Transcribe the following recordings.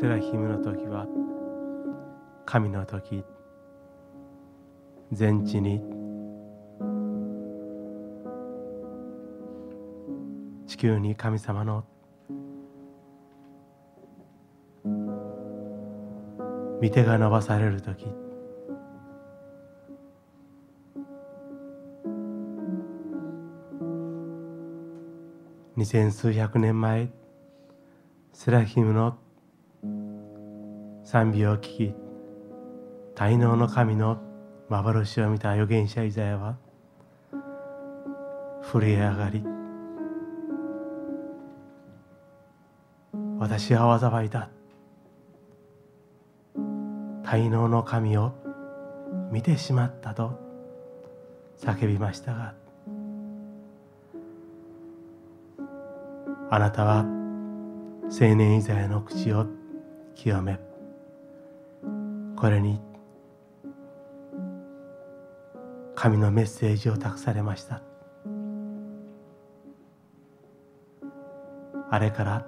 セラヒムの時は神の時全地に地球に神様の御手が伸ばされる時二千数百年前セラヒムの賛美を聞き大能の神の幻を見た預言者イザヤは震え上がり私は災いだ大能の神を見てしまったと叫びましたがあなたは青年イザヤの口を清めこれに神のメッセージを託されましたあれから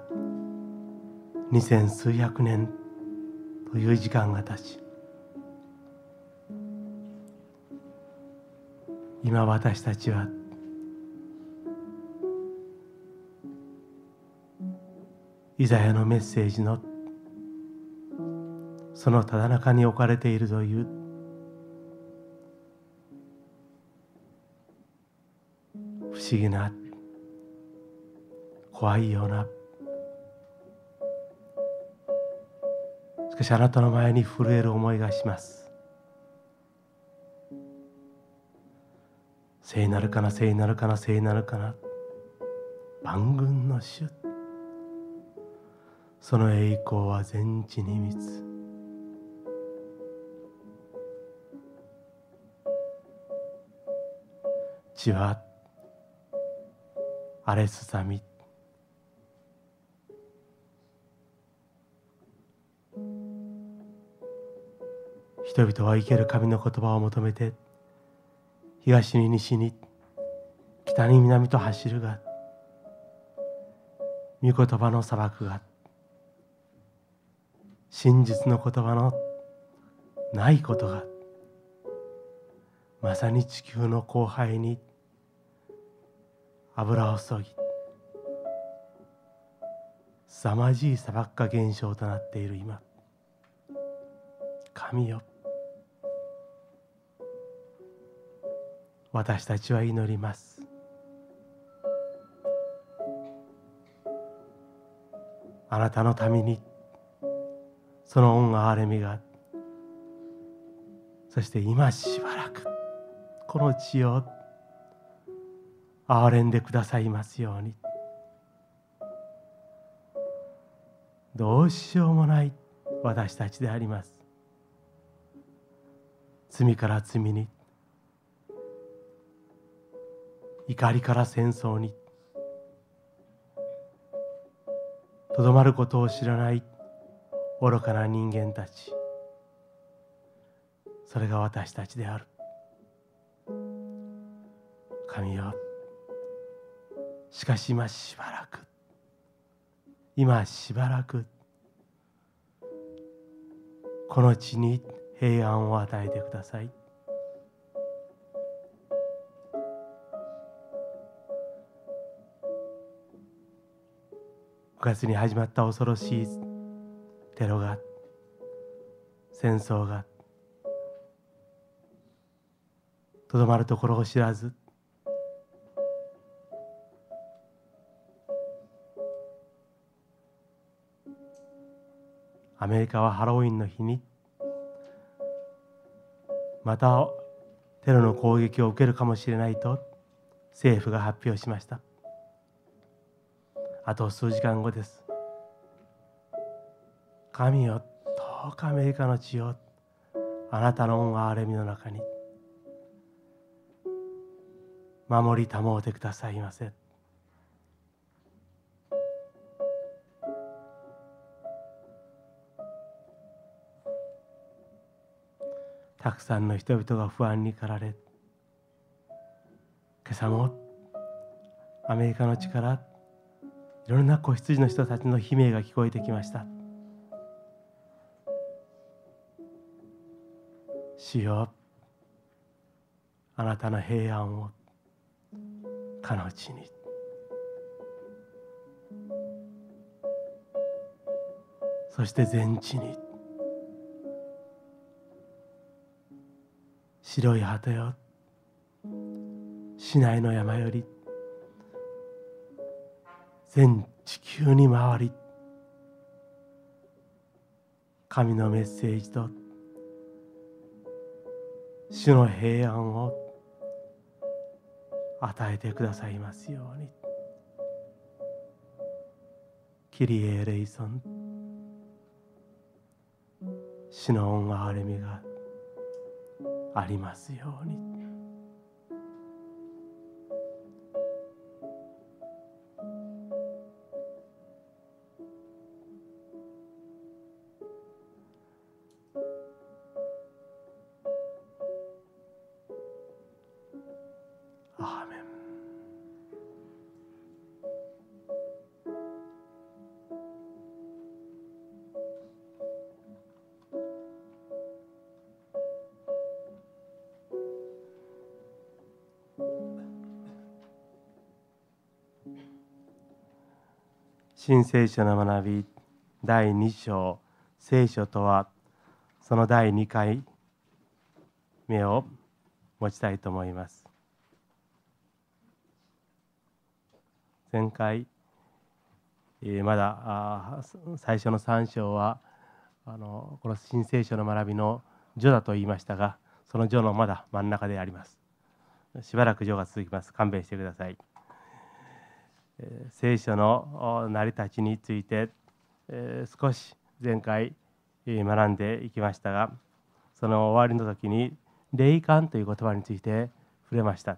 二千数百年という時間が経ち今私たちはイザヤのメッセージの「そのただ中に置かれているという不思議な怖いようなしかしあなたの前に震える思いがします聖なるかな聖なるかな聖なるかな万軍の主その栄光は全地に満つ荒れすさみ人々は生ける神の言葉を求めて東に西に北に南と走るが御言葉の砂漠が真実の言葉のないことがまさに地球の後輩に油を注ぎ凄まじい砂漠化現象となっている今神よ私たちは祈りますあなたのためにその恩憐れみがそして今しばらくこの地を憐れんでくださいますようにどうしようもない私たちであります罪から罪に怒りから戦争にとどまることを知らない愚かな人間たちそれが私たちである神よしかし今しばらく今しばらくこの地に平安を与えてください9月に始まった恐ろしいテロが戦争がとどまるところを知らずアメリカはハロウィンの日にまたテロの攻撃を受けるかもしれないと政府が発表しましたあと数時間後です神よどうアメリカの地をあなたの憐れみの中に守りたもうてくださいませたくさんの人々が不安にかられ今朝もアメリカの力いろんな子羊の人たちの悲鳴が聞こえてきました主よあなたの平安を彼の地にそして全地に白い旗よ市内の山より全地球に回り神のメッセージと主の平安を与えてくださいますようにキリエ・レイソン主の恩があれみがありますように。新聖書の学び第2章聖書とはその第2回目を持ちたいと思います前回、えー、まだあ最初の3章はあのこの新聖書の学びの序だと言いましたがその序のまだ真ん中でありますしばらく序が続きます勘弁してください聖書の成り立ちについて少し前回学んでいきましたがその終わりの時に霊感という言葉について触れました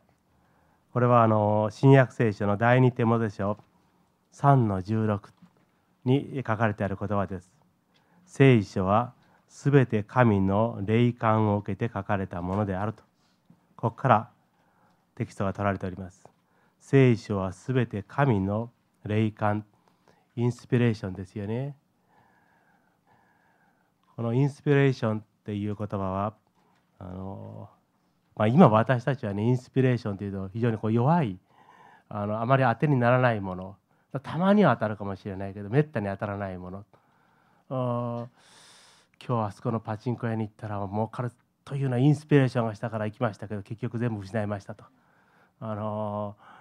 これはあの新約聖書の第二手モデ書3の16に書かれてある言葉です聖書はすべて神の霊感を受けて書かれたものであるとここからテキストが取られております聖書はすべて神の霊感インスピレーションですよねこのインスピレーションっていう言葉はあの、まあ、今私たちはねインスピレーションというと非常にこう弱いあのあまり当てにならないものたまには当たるかもしれないけどめったに当たらないもの今日あそこのパチンコ屋に行ったら儲かるというようなインスピレーションがしたから行きましたけど結局全部失いましたと。あのー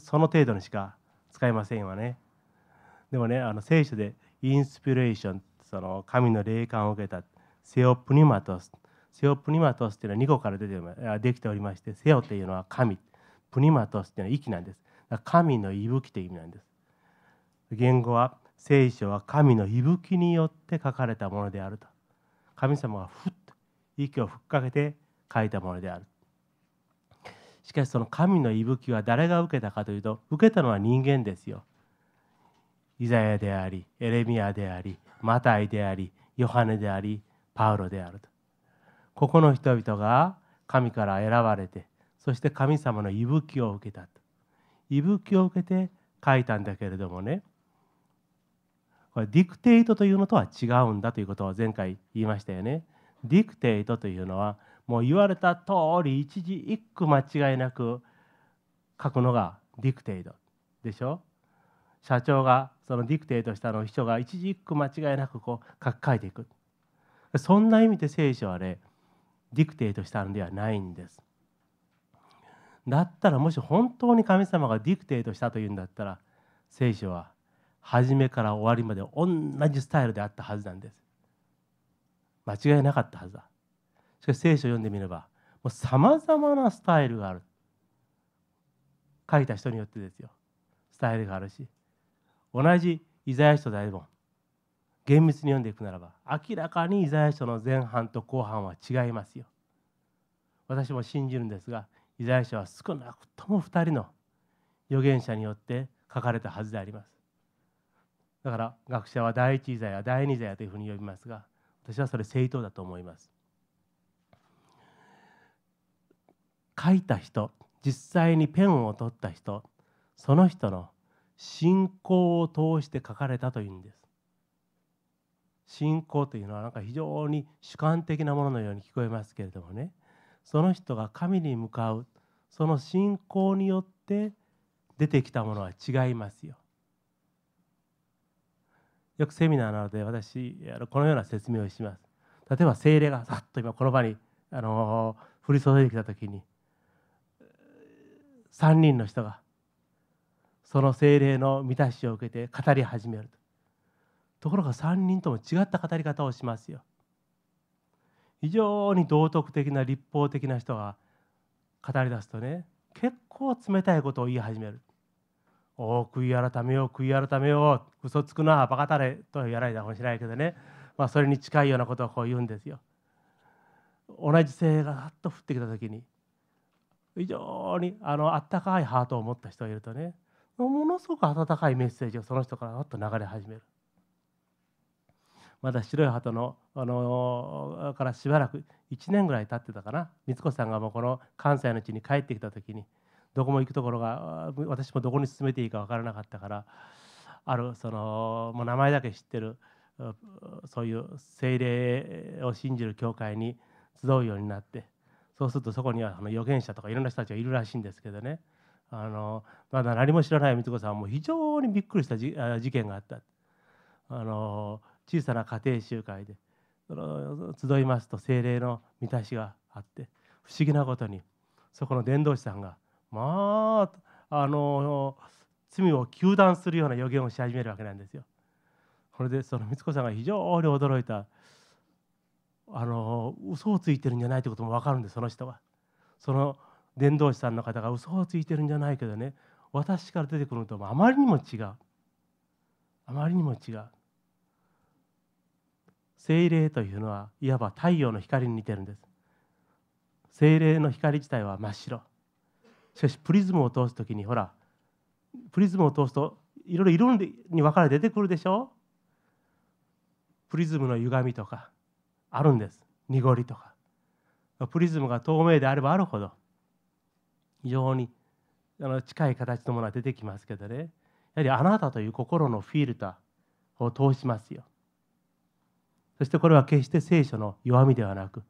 その程度にしか使えませんわねでもねあの聖書でインスピレーションその神の霊感を受けたセオプニマトスセオプニマトスっていうのは2個から出てできておりましてセオっていうのは神プニマトスっていうのは息なんです神の息吹という意味なんです言語は聖書は神の息吹によって書かれたものであると神様がふっと息を吹っかけて書いたものであるしかしその神の息吹は誰が受けたかというと受けたのは人間ですよイザヤでありエレミアでありマタイでありヨハネでありパウロであるとここの人々が神から選ばれてそして神様の息吹を受けたと息吹を受けて書いたんだけれどもねこれディクテイトというのとは違うんだということを前回言いましたよね。ディクテイトというのはもう言われた通り一字一句間違いなく書くのがディクテイドでしょ社長がそのディクテイドしたのを秘書が一字一句間違いなくこう書き換えていくそんな意味で聖書はねディクテイドしたのではないんですだったらもし本当に神様がディクテイドしたというんだったら聖書は初めから終わりまで同じスタイルであったはずなんです間違いなかったはずだしかし聖書を読んでみればさまざまなスタイルがある書いた人によってですよスタイルがあるし同じイザヤ書大本厳密に読んでいくならば明らかにイザヤ書の前半と後半は違いますよ私も信じるんですがイザヤ書は少なくとも2人の預言者によって書かれたはずでありますだから学者は第一イザヤ第二イザヤというふうに呼びますが私はそれ正当だと思います書いた人実際にペンを取った人その人の信仰を通して書かれたというんです信仰というのはなんか非常に主観的なもののように聞こえますけれどもねその人が神に向かうその信仰によって出てきたものは違いますよ。よくセミナーなので私このような説明をします。例えば精霊がさっと今この場に、あの降り注いできた時に3人の人がその精霊の満たしを受けて語り始めるとところが3人とも違った語り方をしますよ非常に道徳的な立法的な人が語り出すとね結構冷たいことを言い始める「おお悔い改めよう悔い改めよう嘘つくなバカたれ」とやられたかもしれないけどね、まあ、それに近いようなことをこう言うんですよ同じ精霊がさっと降ってきた時に非常にあの温かいハートを持った人がいるとねものすごく温かいメッセージがその人からわっと流れ始めるまだ白い鳩のあのからしばらく1年ぐらい経ってたかな三子さんがもうこの関西の地に帰ってきた時にどこも行くところが私もどこに進めていいか分からなかったからあるそのもう名前だけ知ってるそういう精霊を信じる教会に集うようになってそうするとそこにはあの預言者とかいろんな人たちがいるらしいんですけどねあのまだ何も知らない光子さんも非常にびっくりした事件があったあの小さな家庭集会で集いますと精霊の満たしがあって不思議なことにそこの伝道師さんがまああの罪を糾弾するような予言をし始めるわけなんですよ。これでその美子さんが非常に驚いたあの嘘をついてるんじゃないってことも分かるんですその人はその伝道師さんの方が嘘をついてるんじゃないけどね私から出てくるのとあまりにも違うあまりにも違う精霊というのはいわば太陽の光に似てるんです精霊の光自体は真っ白しかしプリズムを通す時にほらプリズムを通すといろいろ色に分かれ出てくるでしょプリズムの歪みとかあるんです濁りとかプリズムが透明であればあるほど非常にあの近い形のものは出てきますけどねやはりあなたという心のフィルターを通しますよそしてこれは決して聖書の弱みではなく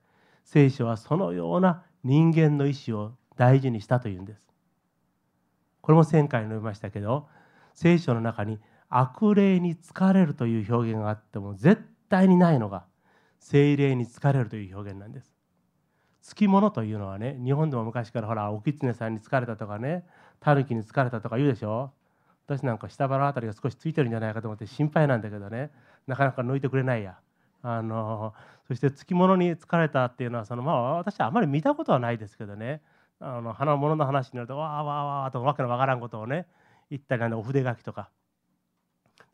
聖書はそのような人間の意思を大事にしたというんですこれも前回述べましたけど聖書の中に悪霊に疲れるという表現があっても絶対にないのが精霊に疲れるという表現なんですつきものというのはね日本でも昔からほらお狐さんに疲れたとかねタヌキに疲れたとか言うでしょ私なんか下腹辺りが少しついてるんじゃないかと思って心配なんだけどねなかなか抜いてくれないやあのそしてつきものに疲れたっていうのはその、まあ、私はあまり見たことはないですけどねあの花物の話になるとわあわあわあとわけのわからんことをね言ったりお筆書きとか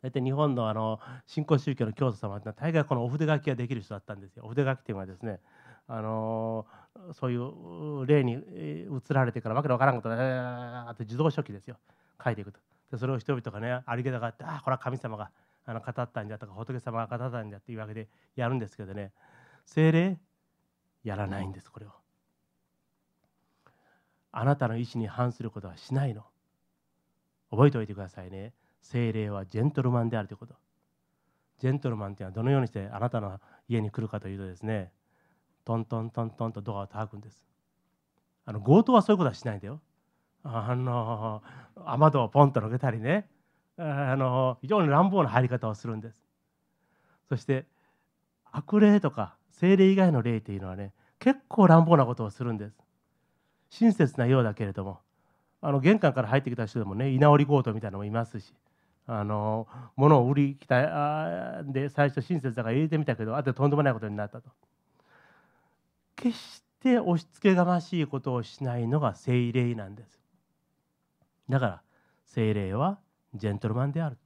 大体日本のあの新興宗教の教祖様って大概このお筆書きができる人だったんですよ。お筆書きというのはですねあのそういう例に移られてからわけのわからんことであと自動書記ですよ書いていくと。でそれを人々がねありげたがってああこれは神様があの語ったんゃとか仏様が語ったんゃっていうわけでやるんですけどね精霊やらないんですこれを。あなたの意思に反することはしないの。覚えておいてくださいね。精霊はジェントルマンであるということジェントルマンというのはどのようにしてあなたの家に来るかというとですねトントントントンとドアを叩くんですあの強盗はそういうことはしないんだよあの雨戸をポンとのけたりねあの非常に乱暴な入り方をするんですそして悪霊とか精霊以外の霊というのはね結構乱暴なことをするんです親切なようだけれどもあの玄関から入ってきた人でもね居直り強盗みたいなのもいますしあの物を売りきたで最初親切だから入れてみたけどあととんでもないことになったと決して押し付けがましいことをしないのが聖霊なんですだから聖霊はジェントルマンである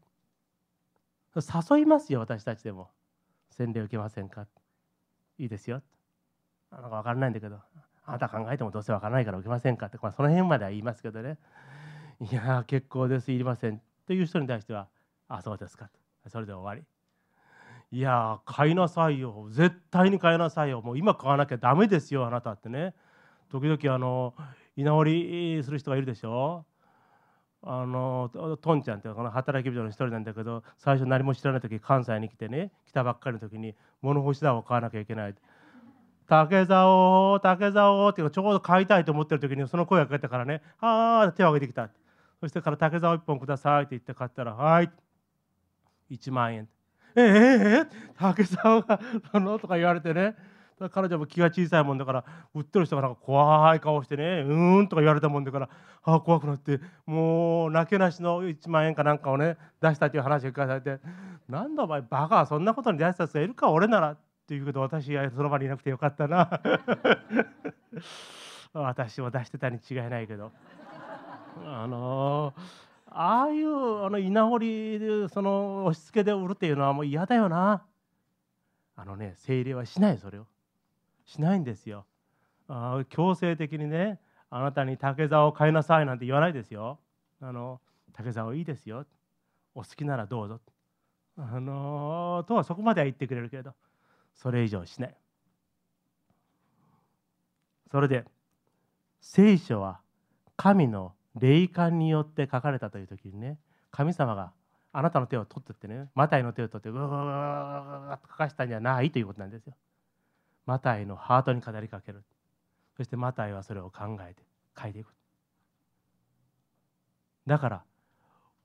誘いますよ私たちでも洗礼受けませんかいいですよなんか分からないんだけどあなた考えてもどうせ分からないから受けませんかって、まあ、その辺までは言いますけどねいや結構ですいりませんという人に対しては「あそうですか」とそれで終わりいや買いなさいよ絶対に買いなさいよもう今買わなきゃダメですよあなたってね時々あの居直りする人がいるでしょあのトンちゃんってこの働き人の一人なんだけど最初何も知らない時関西に来てね来たばっかりの時に物干し竿を買わなきゃいけない竹竿竹竿っていうかちょうど買いたいと思ってる時にその声がかけたからねああ手を挙げてきたそしてから竹竿1本くださいって言って買ったらはい1万円ええええ竹竿がそのとか言われてね彼女も気が小さいもんだから売ってる人がなんか怖い顔してねうーんとか言われたもんだからああ怖くなってもう泣けなしの1万円かなんかをね出したという話を聞かされて「なんだお前バカそんなことに出したやつがいるか俺なら」っていうこと私その場にいなくてよかったな 私も出してたに違いないけど。あのああいうあの稲堀でその押し付けで売るっていうのはもう嫌だよなあのね精霊はしないそれをしないんですよあ強制的にねあなたに竹竿を買いなさいなんて言わないですよあの竹竿いいですよお好きならどうぞあのとはそこまでは言ってくれるけれどそれ以上しないそれで聖書は神の霊感によって書かれたという時にね神様があなたの手を取ってってねマタイの手を取ってうわーっと書かしたんじゃないということなんですよ。マタイのハートに語りかけるそしてマタイはそれを考えて書いていくだから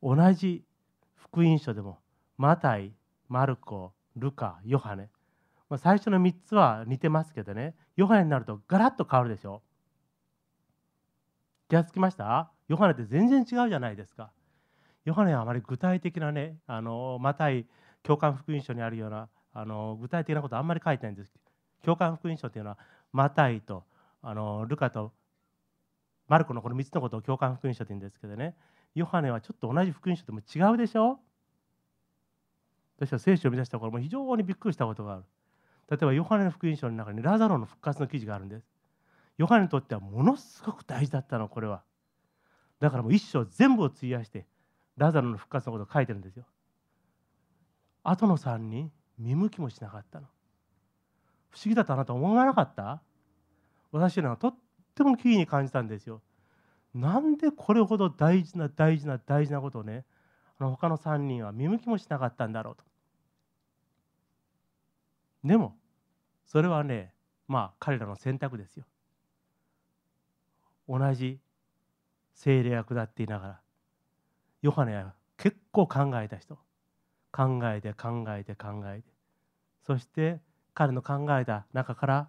同じ福音書でもマタイマルコルカヨハネ、まあ、最初の3つは似てますけどねヨハネになるとガラッと変わるでしょう。気がつきましたヨハネって全然違うじゃないですか。ヨハネはあまり具体的なねあのマタイ教官福音書にあるようなあの具体的なことあんまり書いてないんですけど、教官福音書っていうのはマタイとあのルカとマルコのこの3つのことを教官福音書って言うんですけどねヨハネはちょっと同じ福音書でも違うでしょ私は聖書を目指した頃も非常にびっくりしたことがある例えばヨハネの福音書の中にラザロの復活の記事があるんですヨハネにとってはものすごく大事だったのこれはだからもう一生全部を費やしてラザロの復活のことを書いてるんですよ後の3人見向きもしなかったの不思議だとあなた思わなかった私らはとっても奇異に感じたんですよなんでこれほど大事な大事な大事なことをねあの他の3人は見向きもしなかったんだろうとでもそれはねまあ彼らの選択ですよ同じ精霊が下っていながらヨハネは結構考えた人考えて考えて考えてそして彼の考えた中から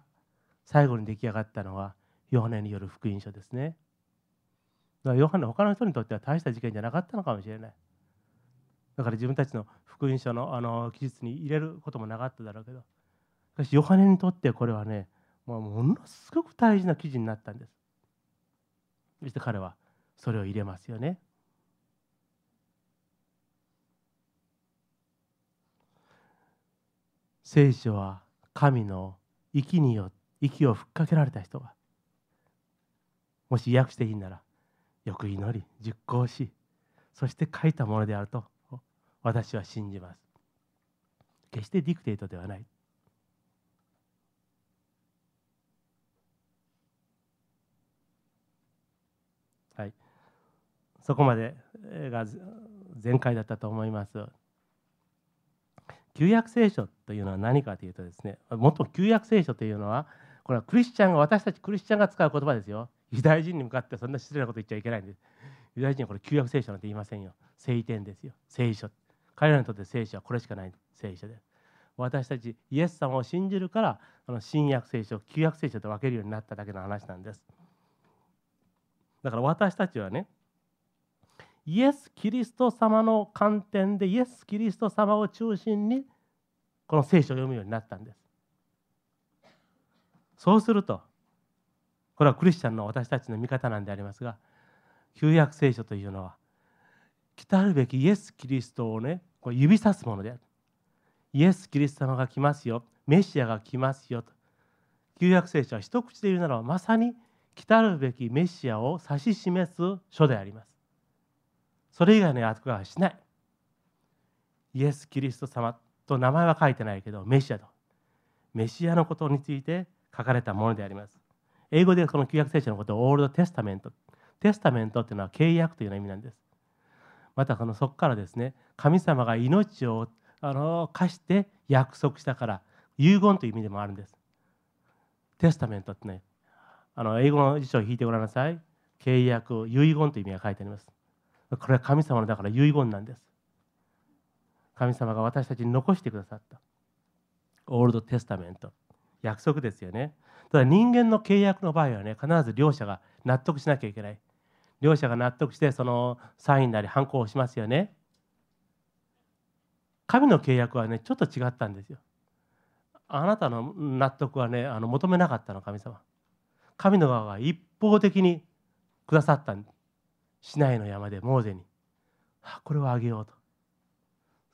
最後に出来上がったのはヨハネによる福音書ですねだからヨハネ他の人にとっては大した事件じゃなかったのかもしれないだから自分たちの福音書のあの記述に入れることもなかっただろうけどしかしヨハネにとってこれはねもうものすごく大事な記事になったんですそして彼はそれを入れますよね。聖書は神の息によ息を吹っかけられた人がもし訳していいならよく祈り実行しそして書いたものであると私は信じます決してディクテートではないそこまでが全開だったと思います。旧約聖書というのは何かというとですねもっと旧約聖書というのはこれはクリスチャンが私たちクリスチャンが使う言葉ですよユダヤ人に向かってそんな失礼なこと言っちゃいけないんですユダヤ人はこれ旧約聖書なんて言いませんよ聖典ですよ聖書彼らにとって聖書はこれしかない聖書です私たちイエス様を信じるからあの新約聖書旧約聖書と分けるようになっただけの話なんですだから私たちはねイエス・キリスト様の観点でイエス・キリスト様を中心にこの聖書を読むようになったんです。そうするとこれはクリスチャンの私たちの味方なんでありますが旧約聖書というのは来るべきイエス・キリストをねこう指さすものである。イエス・キリスト様が来ますよメシアが来ますよと旧約聖書は一口で言うならばまさに来たるべきメシアを指し示す書であります。それ以外の役はしないイエス・キリスト様と名前は書いてないけどメシアとメシアのことについて書かれたものであります英語でこの旧約聖書のことをオールド・テスタメントテスタメントというのは契約という意味なんですまたこのそこからですね神様が命をあの貸して約束したから遺言という意味でもあるんですテスタメントってねあの英語の辞書を引いてごらんなさい契約遺言という意味が書いてありますこれは神様のだから遺言なんです神様が私たちに残してくださったオールドテスタメント約束ですよねただ人間の契約の場合はね必ず両者が納得しなきゃいけない両者が納得してそのサインなり反抗をしますよね神の契約はねちょっと違ったんですよあなたの納得はねあの求めなかったの神様神の側が一方的にくださったんです市内の山でモーゼにあこれをあげようと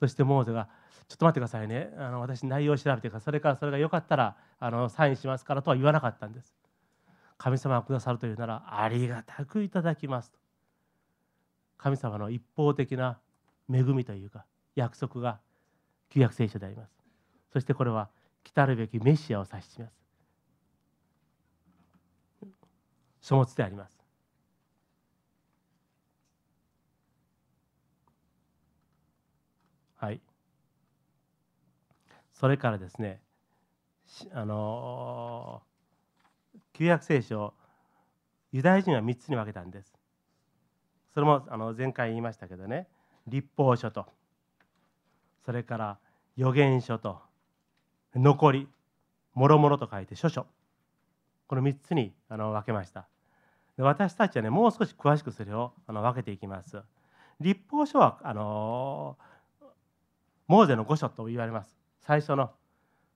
そしてモーゼがちょっと待ってくださいねあの私内容を調べてからそれからそれがよかったらあのサインしますからとは言わなかったんです神様がくださるというならありがたくいただきますと神様の一方的な恵みというか約束が旧約聖書でありますそしてこれは来るべきメシアを指します書物でありますそれからですねあの旧約聖書ユダヤ人は3つに分けたんですそれもあの前回言いましたけどね立法書とそれから預言書と残りもろもろと書いて諸書この3つにあの分けましたで私たちはねもう少し詳しくそれをあの分けていきます立法書はあのモーゼの御書と言われます最初の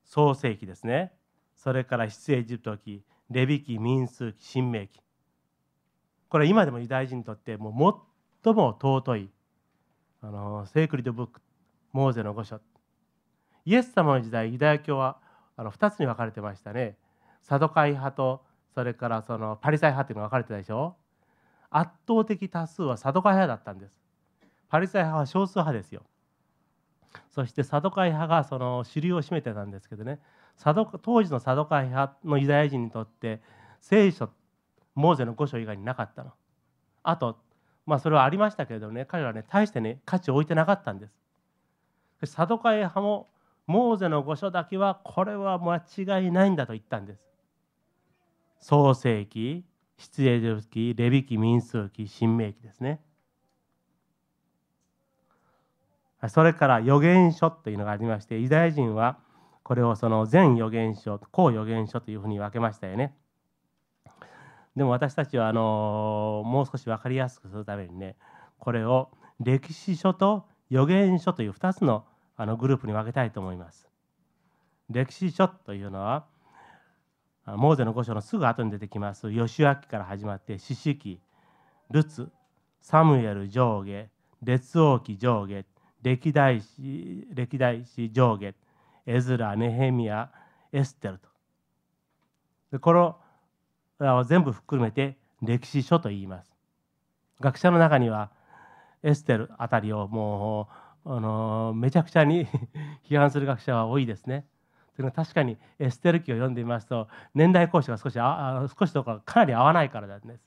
創世記ですねそれから出エジプト記レビ記民数記神明記これ今でもユダヤ人にとってもう最も尊いあのセイクリッドブックモーゼの御書イエス様の時代ユダヤ教はあの2つに分かれてましたねサドカイ派とそれからそのパリサイ派というのが分かれてたでしょ圧倒的多数はサドカイ派だったんですパリサイ派は少数派ですよそしてサドカイ派がその主流を占めてたんですけどね当時のサドカイ派のユダヤ人にとって聖書モーゼの御書以外になかったのあとまあそれはありましたけれどもね彼らはね大してね価値を置いてなかったんですサドカイ派もモーゼの御書だけはこれは間違いないんだと言ったんです創世記出エジプ記レビ記民数記神明記ですねそれから預言書というのがありましてユダヤ人はこれをその全預言書後預言書というふうに分けましたよねでも私たちはあのもう少し分かりやすくするためにねこれを歴史書と預言書という2つのあのグループに分けたいと思います歴史書というのはモーゼの御章のすぐ後に出てきます吉明から始まって四式ルツサムエル上下列王記上下歴代史歴代史上下エズラネヘミアエステルとでこれを全部含めて歴史書と言います学者の中にはエステルあたりをもうあのめちゃくちゃに 批判する学者は多いですねというのは確かにエステル記を読んでみますと年代講師が少しあ少しとかかなり合わないからなんです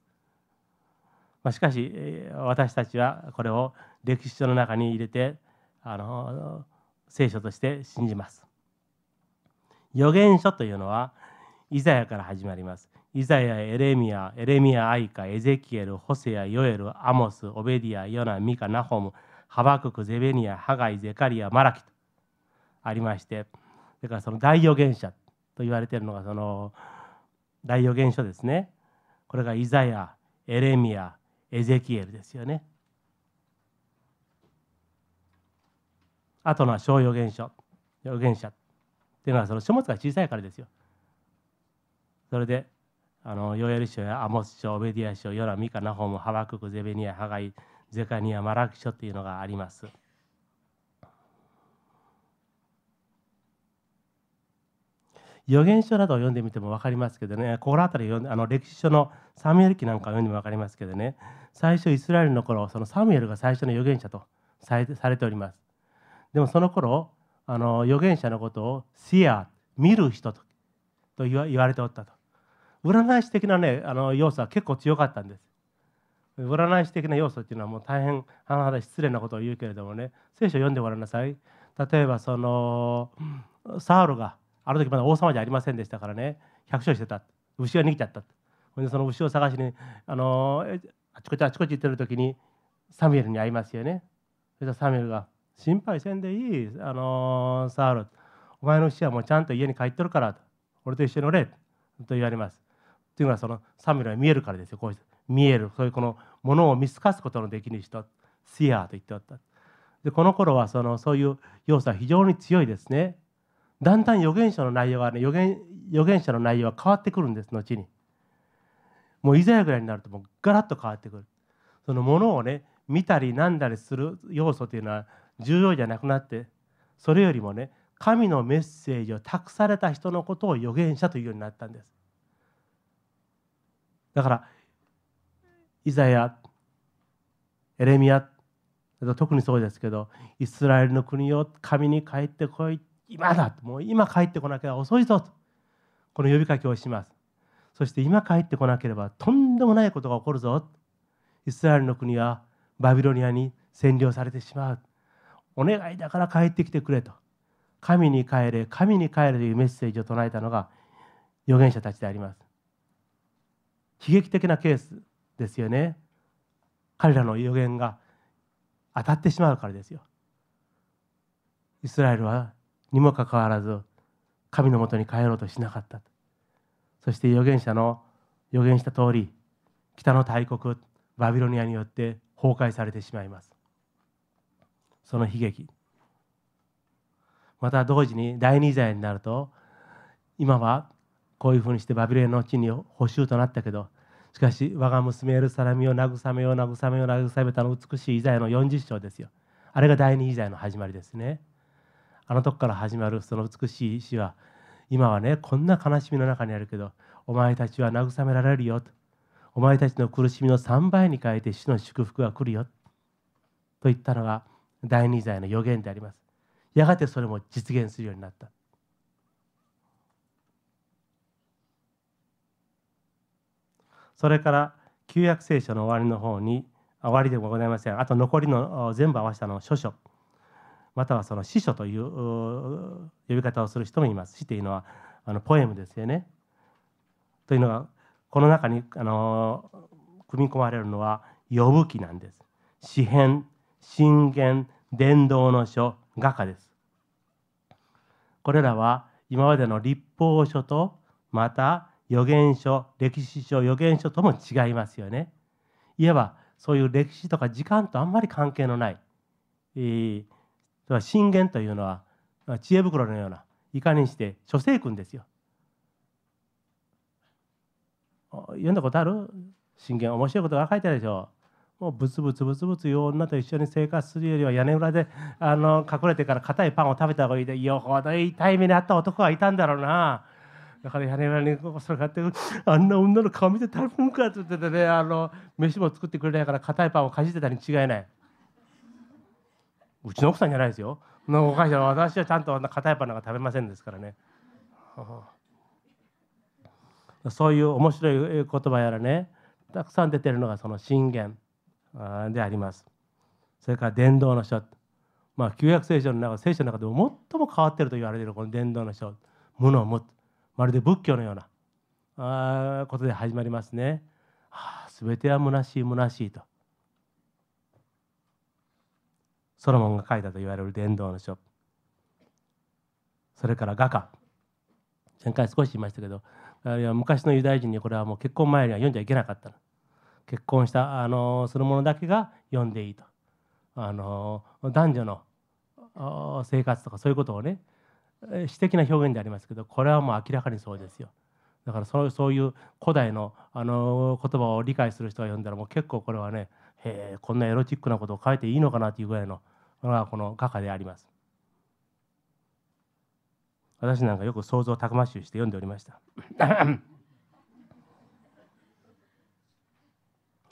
まあ、しかし私たちはこれを歴史書の中に入れてあの聖書として信じます預言書というのはイザヤから始まりますイザヤ、エレミア、エレミア、アイカ、エゼキエル、ホセア、ヨエル、アモス、オベディア、ヨナ、ミカ、ナホム、ハバクク、ゼベニア、ハガイ、ゼカリア、マラキとありまして、それからその大預言者と言われているのがその大預言書ですね。これがイザヤ、エレミア、エゼキエルですよね。後の小予言書予言者っていうのはその書物が小さいからですよ。それであのヨエル書やアモス書オベディア書ヨラミカナホムハバククゼベニアハガイゼカニアマラキ書っていうのがあります。予言書などを読んでみても分かりますけどねこのたりあの歴史書のサミュエル記なんかを読んでも分かりますけどね最初イスラエルの頃そのサュエルが最初の預言者とされておりますでもその頃あの預言者のことを「シア」見る人とと言われておったと占い師的な、ね、あの要素は結構強かったんです占い師的な要素っていうのはもう大変甚だ失礼なことを言うけれどもね聖書を読んでごらんなさい例えばそのサウルがある時まだ王様じゃありませんでしたからね百姓してた牛が逃げちゃったほんでその牛を探しにあのあちこちあちこち行ってる時にサミュエルに会いますよねそれでサミュエルが「心配せんでいい、あのサウル、お前の死はもうちゃんと家に帰ってるからと、俺と一緒に乗れと言われます。というのはそのサュラは見えるからですよ、こう見える、そういうこのものを見透かすことのできる人、シアーと言っておった。でこの頃はそのそういう要素は非常に強いですね。だんだん預言者の内容がね預言預言者の内容は変わってくるんです後にもうイザヤぐらいになるともうガラッと変わってくるそのものをね見たりなんだりする要素というのは重要じゃなくなってそれよりもね神のメッセージを託された人のことを預言者というようになったんですだからイザヤエレミア特にそうですけどイスラエルの国を神に帰ってこい今だもう今帰ってこなきゃ遅いぞとこの呼びかけをしますそして今帰ってこなければとんでもないことが起こるぞイスラエルの国はバビロニアに占領されてしまうお願いだから帰ってきてくれと神に帰れ神に帰れというメッセージを唱えたのが預言者たちであります悲劇的なケースですよね彼らの預言が当たってしまうからですよイスラエルはにもかかわらず神のもとに帰ろうとしなかったそして預言者の予言した通り北の大国バビロニアによって崩壊されてしまいますその悲劇また同時に第二罪になると今はこういうふうにしてバビロの地に補修となったけどしかし我が娘エルサラミを慰めよう慰めよう慰めたの美しいイザヤの40章ですよあれが第二イザヤの始まりですねあのとこから始まるその美しい詩は今はねこんな悲しみの中にあるけどお前たちは慰められるよとお前たちの苦しみの3倍に変えて主の祝福が来るよと言ったのが「第二罪の予言でありますやがてそれも実現するようになったそれから旧約聖書の終わりの方に終わりでもございませんあと残りの全部合わせたの書書またはその詩書という呼び方をする人もいます詩というのはあのポエムですよねというのがこの中にあの組み込まれるのは呼ぶ記なんです詩編信玄伝道の書画家ですこれらは今までの立法書とまた預言書歴史書預言書とも違いますよねいわばそういう歴史とか時間とあんまり関係のない、えー、信玄というのは知恵袋のようないかにして書生君ですよ読んだことある信玄面白いことが書いてあるでしょうもうブツブツブツブツいう女と一緒に生活するよりは屋根裏であの隠れてから硬いパンを食べた方がいいでよほどいいタイムにあった男はいたんだろうなだから屋根裏にそれ買ってあんな女の顔見て食べるんかって言っててねあの飯も作ってくれないから硬いパンをかじってたに違いないうちの奥さんじゃないですよのお会社私はちゃんとあん硬いパンなんか食べませんですからね、そういう面白い言葉やらねたくさん出てるのがその信玄であります。それから伝道の書、まあ、旧約聖書の中聖書の中でも最も変わってると言われているこの伝道の書無の無、まるで仏教のようなあことで始まりますね。すべ全ては虚しい虚しいと。ソロモンが書いたと言われる伝道の書それから画家前回少し言いましたけど昔のユダヤ人にこれはもう結婚前には読んじゃいけなかったの結婚したあのする者だけが読んでいいとあの男女の生活とかそういうことをね詩的な表現でありますけどこれはもう明らかにそうですよだからそうそういう古代のあの言葉を理解する人が読んだらもう結構これはねへえこんなエロチックなことを書いていいのかなというぐらいののがこの画家であります私なんかよく想像たくましゅうして読んでおりました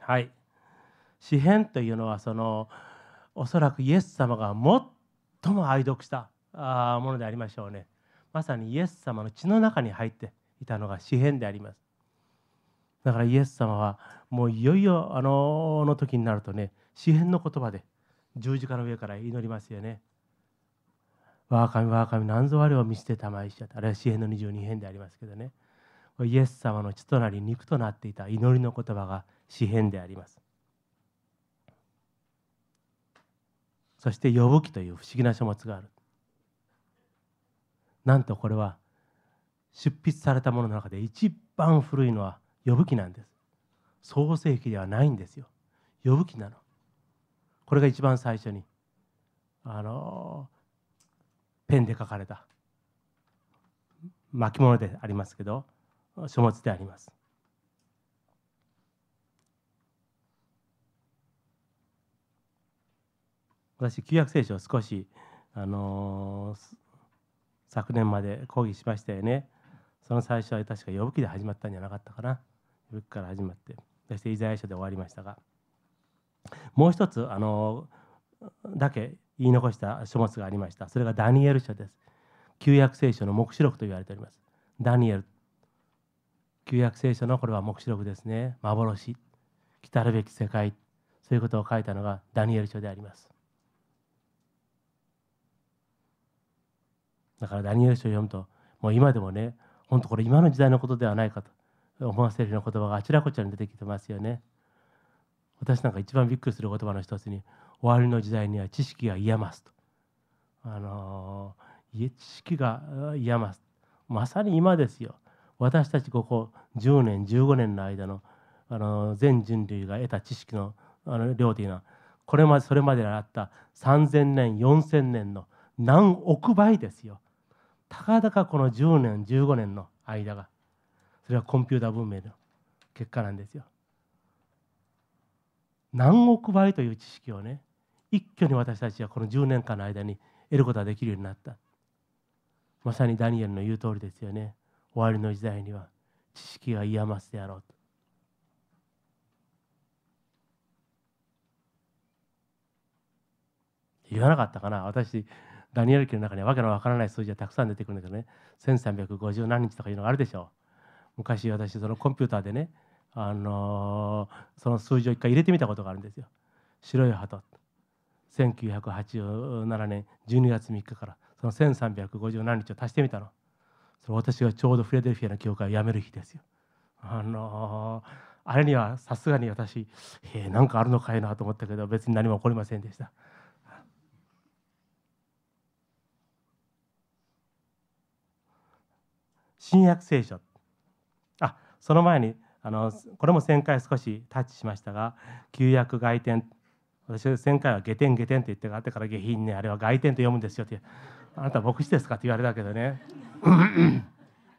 はい、詩篇というのはそのおそらくイエス様が最も愛読したものでありましょうねまさにイエス様の血の中に入っていたのが詩篇でありますだからイエス様はもういよいよあのの時になるとね詩篇の言葉で十字架の上から祈りますよね我が神我が神何ぞ我を見捨てたまいしちゃったあれは詩篇の22編でありますけどねイエス様の血となり肉となっていた祈りの言葉が詩篇でありますそして「呼ぶ記」という不思議な書物があるなんとこれは出筆されたものの中で一番古いのは「呼ぶ記」なんです創世記ではないんですよ呼ぶ記なのこれが一番最初にあのペンで書かれた巻物でありますけど書物であります私旧約聖書を少し、あのー、昨年まで講義しましたよねその最初は確か呼ぶ記で始まったんじゃなかったかな呼ぶ記から始まってそしてイザヤ書で終わりましたがもう一つ、あのー、だけ言い残した書物がありましたそれがダニエル書です旧約聖書の黙示録と言われておりますダニエル旧約聖書のこれは黙示録ですね幻来るべき世界そういうことを書いたのがダニエル書でありますだからダニエル書を読むともう今でもね本当これ今の時代のことではないかと思わせるような言葉があちらこちらに出てきてますよね。私なんか一番びっくりする言葉の一つに「終わりの時代には知識が癒ます」と。あの知識が癒ますまさに今ですよ私たちここ10年15年の間のあの全人類が得た知識のあの量というのはこれまでそれまであった3,000年4,000年の何億倍ですよたかだかこの10年15年の間がそれはコンピュータ文明の結果なんですよ何億倍という知識をね一挙に私たちはこの10年間の間に得ることができるようになったまさにダニエルの言う通りですよね終わりの時代には知識が嫌ますであろうと言わなかったかな私ダニエル記の中にはわけのわからない数字がたくさん出てくるんだけどね1350何日とかいうのがあるでしょう昔私そのコンピューターでね、あのー、その数字を一回入れてみたことがあるんですよ白い鳩1987年12月3日からその1350何日を足してみたのそれ私がちょうどフィラデルフィアの教会を辞める日ですよあのー、あれにはさすがに私、えなんかあるのかいなと思ったけど別に何も起こりませんでした新約聖書あその前にあのこれも先回少しタッチしましたが旧約外典私は先回は下典下典って言ってあってから下品ねあれは外典と読むんですよってあなた牧師ですかって言われたけどね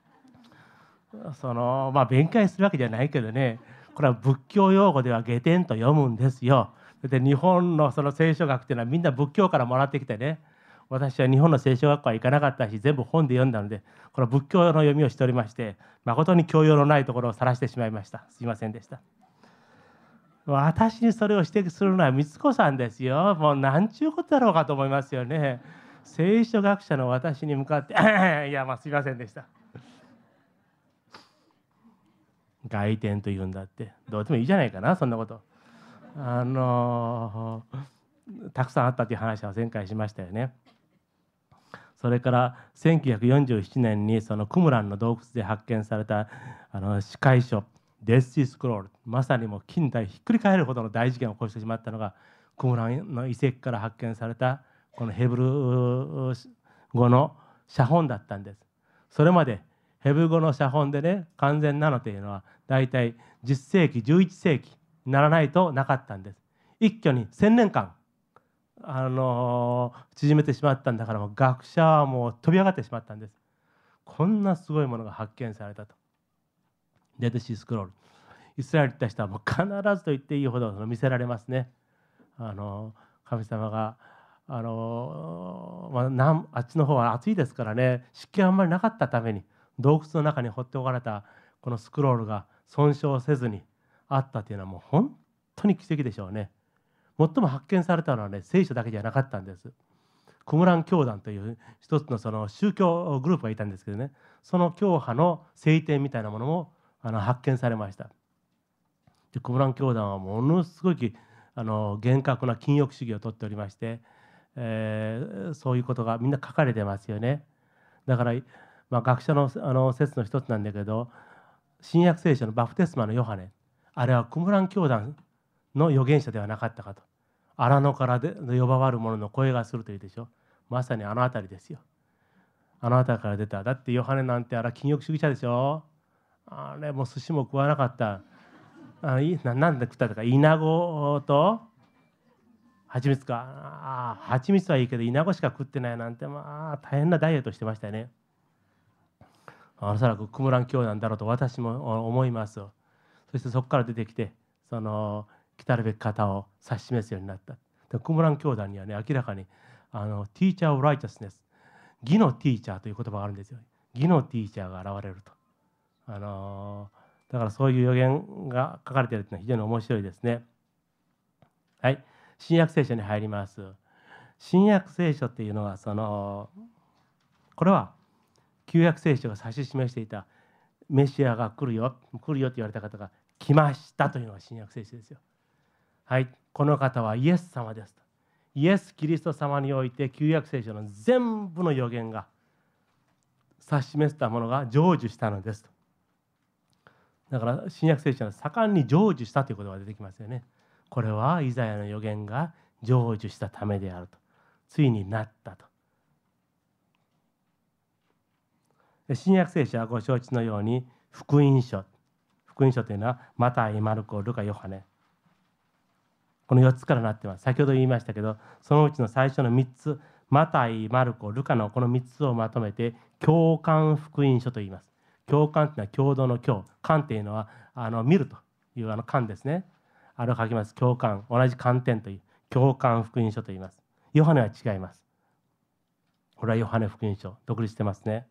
そのまあ弁解するわけじゃないけどねこれは仏教用語では下典と読むんですよ。で日本のその聖書学っていうのはみんな仏教からもらってきてね私は日本の聖書学校は行かなかったし全部本で読んだのでこの仏教の読みをしておりまして誠に教養のないところを晒してしまいましたすいませんでした私にそれを指摘するのは光子さんですよもう何ちゅうことだろうかと思いますよね聖書学者の私に向かって「いやまあすいませんでした」外転というんだってどうでもいいじゃないかなそんなことあのー、たくさんあったという話は前回しましたよねそれから1947年にそのクムランの洞窟で発見されたあの司会書デスシィスクロールまさにもう近代ひっくり返るほどの大事件を起こしてしまったのがクムランの遺跡から発見されたこのヘブル語の写本だったんです。それまでヘブル語の写本でね完全なのというのは大体10世紀11世紀にならないとなかったんです。一挙に1,000年間あの縮めてしまったんだからもう学者はもう飛び上がってしまったんですこんなすごいものが発見されたとデッドシースクロールイスラエルに行った人はもう必ずと言っていいほど見せられますねあの神様があの、まあ、あっちの方は暑いですからね湿気があんまりなかったために洞窟の中に放っておかれたこのスクロールが損傷せずにあったというのはもう本当に奇跡でしょうね。最も発見されたのはね聖書だけじゃなかったんですクムラン教団という一つのその宗教グループがいたんですけどねその教派の聖典みたいなものもあの発見されましたでクムラン教団はものすごいあの厳格な禁欲主義をとっておりまして、えー、そういうことがみんな書かれてますよねだから、まあ、学者のあの説の一つなんだけど新約聖書のバプテスマのヨハネあれはクムラン教団の預言者ではなかったかと荒野からで呼ばわる者の声がするというでしょまさにあの辺りですよあなたから出ただってヨハネなんてあら禁欲主義者でしょあれもう寿司も食わなかったあいななんで食ったとかイナゴと蜂蜜かああ、蜂蜜はいいけどイナゴしか食ってないなんてまあ大変なダイエットしてましたねおそらくクムラン教団だろうと私も思いますそしてそこから出てきてその来たるべき方を指し示すようになったでクムラン教団にはね明らかにあのティーチャー・オブ・ライタスネス義のティーチャーという言葉があるんですよ義のティーチャーが現れるとあのー、だからそういう予言が書かれているというのは非常に面白いですねはい新約聖書に入ります新約聖書っていうのはそのこれは旧約聖書が指し示していたメシアが来るよ来るよと言われた方が来ましたというのが新約聖書ですよ。はい、この方はイエス様ですと。イエス・キリスト様において旧約聖書の全部の予言が指し示したものが成就したのですと。だから新約聖書は盛んに成就したということが出てきますよね。これはイザヤの予言が成就したためであると。ついになったと。新約聖書はご承知のように福音書。福音書というのはマタイ、マルコ、ルカ、ヨハネ。この4つからなってます先ほど言いましたけどそのうちの最初の3つマタイマルコルカのこの3つをまとめて共感福音書と言います共感というのは共同の共感というのはあの見るというあの感ですねあれを書きます共感同じ観点という共感福音書と言いますヨハネは違いますこれはヨハネ福音書独立してますね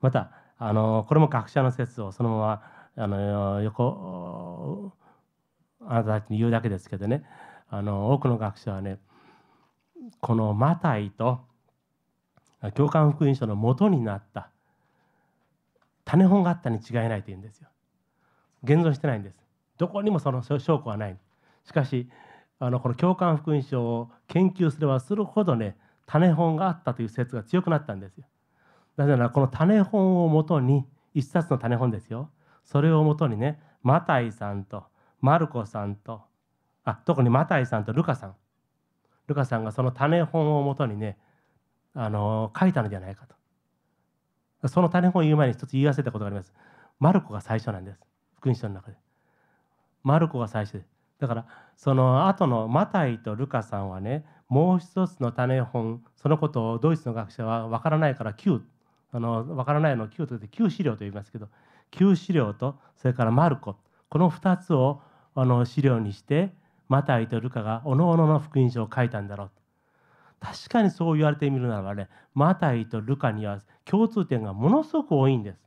またあのこれも学者の説をそのままあの横あなたたちに言うだけですけどねあの多くの学者はねこのマタイと教官福音書の元になった種本があったに違いないと言うんですよ。現存してないんです。どこにもその証拠はない。しかしあのこの教官福音書を研究すればするほどね種本があったという説が強くなったんですよ。なぜならこの種本をもとに一冊の種本ですよ。それをもとにねマタイさんとマルコさんとあ特にマタイさんとルカさんルカさんがその種本をもとにねあの書いたのではないかとその種本を言う前に一つ言い忘れたことがありますマルコが最初なんです福音書の中でマルコが最初ですだからその後のマタイとルカさんはねもう一つの種本そのことをドイツの学者は分からないから旧あの分からないのを旧と言って旧資料と言いますけど旧資料とそれからマルコこの2つをあの資料にしてマタイとルカが各のの福音書を書いたんだろう確かにそう言われてみるならばねマタイとルカには共通点がものすごく多いんです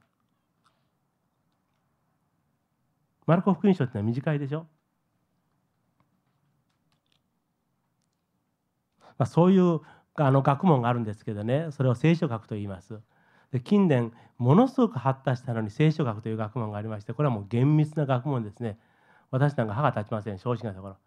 マルコ福音書ってのは短いでしょ、まあ、そういうあの学問があるんですけどねそれを聖書学と言いますで近年ものすごく発達したのに聖書学という学問がありましてこれはもう厳密な学問ですね私なんか歯が立ちません正直なところ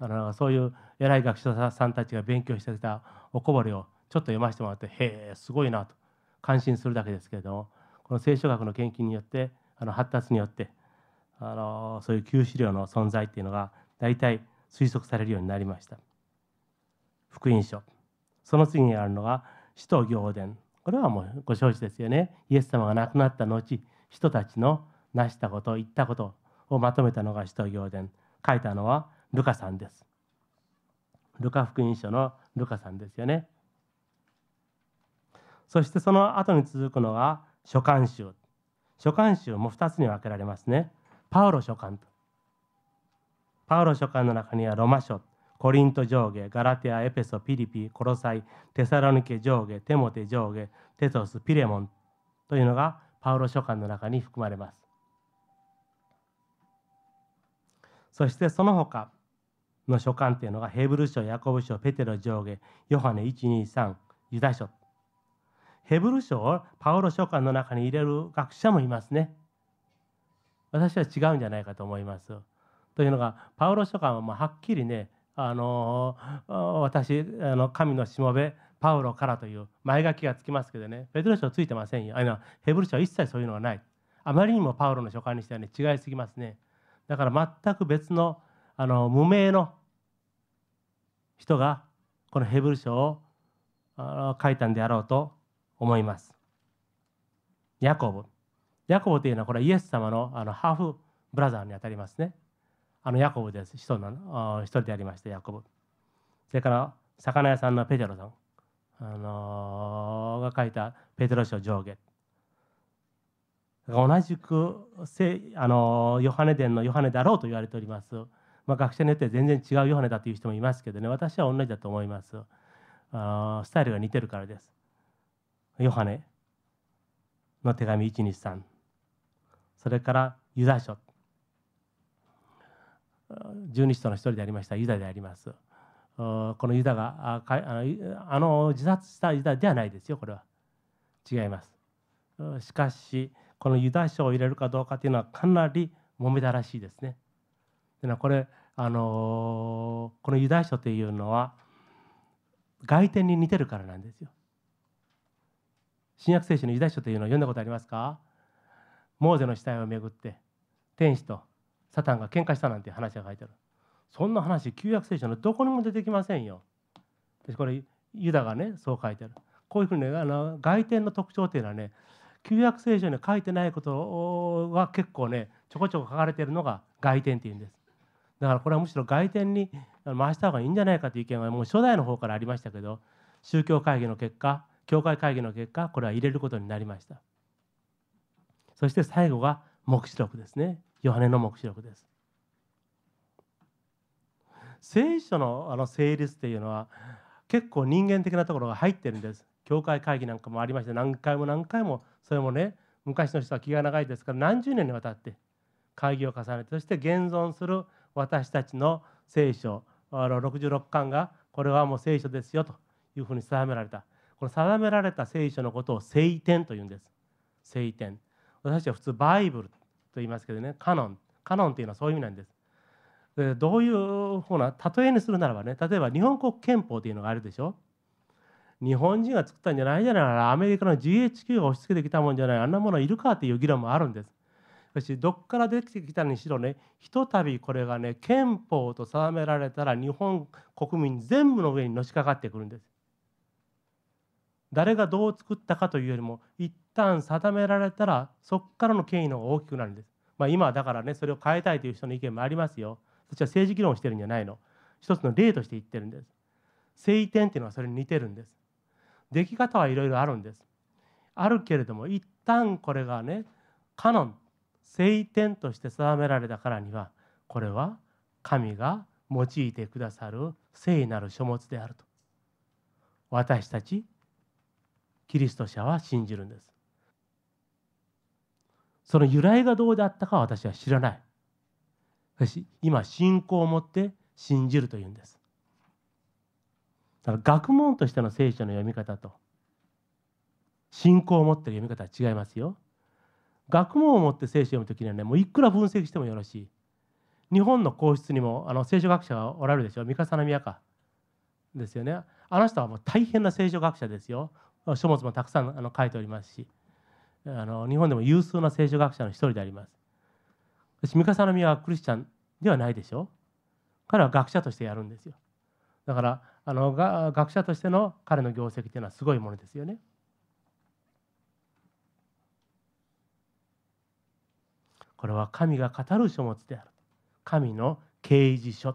あのそういう偉い学者さんたちが勉強してきたおこぼれをちょっと読ませてもらってへえすごいなと感心するだけですけれどもこの聖書学の研究によってあの発達によってあのそういう旧資料の存在っていうのが大体推測されるようになりました福音書その次にあるのが使徒行伝これはもうご承知ですよねイエス様が亡くなった後人たちの成したこと言ったことをまとめたのが使徒行伝書いたのはルカさんですルカ福音書のルカさんですよねそしてその後に続くのが書簡集書簡集も2つに分けられますねパウロ書簡とパウロ書簡の中にはロマ書コリント上下ガラテアエペソピリピコロサイテサロニケ上下テモテ上下テトスピレモンというのがパウロ書簡の中に含まれますそしてその他の書簡っていうのがヘブル書ヤコブ書ペテロ上下ヨハネ123ユダ書ヘブル書をパウロ書簡の中に入れる学者もいますね私は違うんじゃないかと思いますというのがパウロ書簡はもうはっきりねあの私あの神のしもべパウロからという前書きがつきますけどねペテロ書ついてませんよあのヘブル書は一切そういうのはないあまりにもパウロの書簡にしてはね違いすぎますねだから全く別のあの無名の人がこのヘブル書を書いたんであろうと思います。ヤコブ。ヤコブというのはこれはイエス様のあのハーフブラザーにあたりますね。あのヤコブです。一人の一人でありましたヤコブ。それから魚屋さんのペテロさん、あのー、が書いたペテロ書上下。同じくあのヨハネ伝のヨハネだろうと言われております、まあ、学者によって全然違うヨハネだという人もいますけどね私は同じだと思いますあスタイルが似てるからですヨハネの手紙123それからユダ書十二使徒の一人でありましたユダでありますこのユダがあの自殺したユダではないですよこれは違いますしかしこのユダヤ書を入れるかどうかというのはかなり揉めたらしいですね。というのはこれ、あのこのユダヤ書というのは外典に似てるからなんですよ。新約聖書のユダヤ書というのを読んだことありますかモーゼの死体をめぐって天使とサタンが喧嘩したなんて話が書いてあるそんな話旧約聖書のどこにも出てきませんよこれユダがねそう書いてあるこういうふうに、ね、あの外典の特徴というのはね旧約聖書に書いてないことが結構ねちょこちょこ書かれているのが外典っていうんですだからこれはむしろ外転に回した方がいいんじゃないかという意見はもう初代の方からありましたけど宗教会議の結果教会会議の結果これは入れることになりましたそして最後が黙示録ですねヨハネの黙示録です聖書のあの成立っていうのは結構人間的なところが入ってるんです教会会議なんかもありまして何回も何回もそれもね昔の人は気が長いですから何十年にわたって会議を重ねてそして現存する私たちの聖書66巻がこれはもう聖書ですよというふうに定められたこの定められた聖書のことを聖典というんです聖典私たちは普通バイブルと言いますけどねカノンカノンというのはそういう意味なんですでどういうふうな例えにするならばね例えば日本国憲法というのがあるでしょ日本人が作ったんじゃないじゃないアメリカの GHQ が押し付けてきたもんじゃないあんなものいるかっていう議論もあるんです。しどっから出てきたにしろねひとたびこれがね憲法と定められたら日本国民全部の上にのしかかってくるんです。誰がどう作ったかというよりも一旦定められたらそこからの権威の方が大きくなるんです。まあ、今だからねそれを変えたいという人の意見もありますよ。そっちは政治議論をしてるんじゃないの。一つの例として言ってるんです。聖典っていうのはそれに似てるんです。出来方はいろいろあるんですあるけれども一旦これがねカノン聖典として定められたからにはこれは神が用いてくださる聖なる書物であると私たちキリスト者は信じるんですその由来がどうであったかは私は知らないし今信仰を持って信じるというんですその学問としての聖書の読み方と信仰を持ってる読み方は違いますよ。学問を持って聖書を読む時にはねもういくら分析してもよろしい。日本の皇室にもあの聖書学者がおられるでしょ三笠宮かですよね。あの人はもう大変な聖書学者ですよ。書物もたくさんあの書いておりますしあの日本でも有数な聖書学者の一人であります。私三笠宮はクリスチャンではないでしょ彼は学者としてやるんですよ。だからあの学者としての彼の業績というのはすごいものですよね。これは神が語る書物である神の啓示書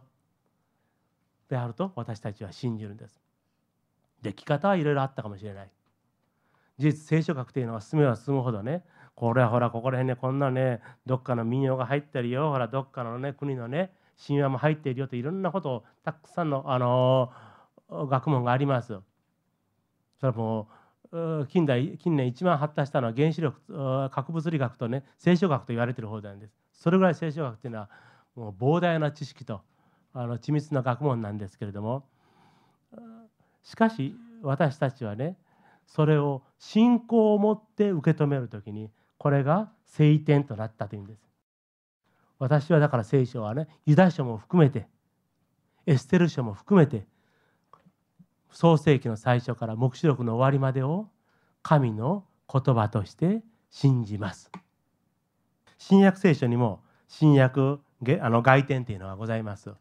であると私たちは信じるんです。でき方はいろいろあったかもしれない。事実聖書学というのは進めば進むほどねこれはほらここら辺ねこんなねどっかの民謡が入ってるよほらどっかのね国のね神話も入っているよといろんなことをたくさんの、あのー学問があります。それも近代近年一番発達したのは原子力核物理学とね聖書学と言われてる方なんですそれぐらい聖書学っていうのはもう膨大な知識とあの緻密な学問なんですけれどもしかし私たちはねそれを信仰を持って受け止める時にこれが聖典となったというんです私はだから聖書はねユダ書も含めてエステル書も含めて創世紀の最初から黙示録の終わりまでを神の言葉として信じます。新約聖書にも新約あの外典というのがございます。こ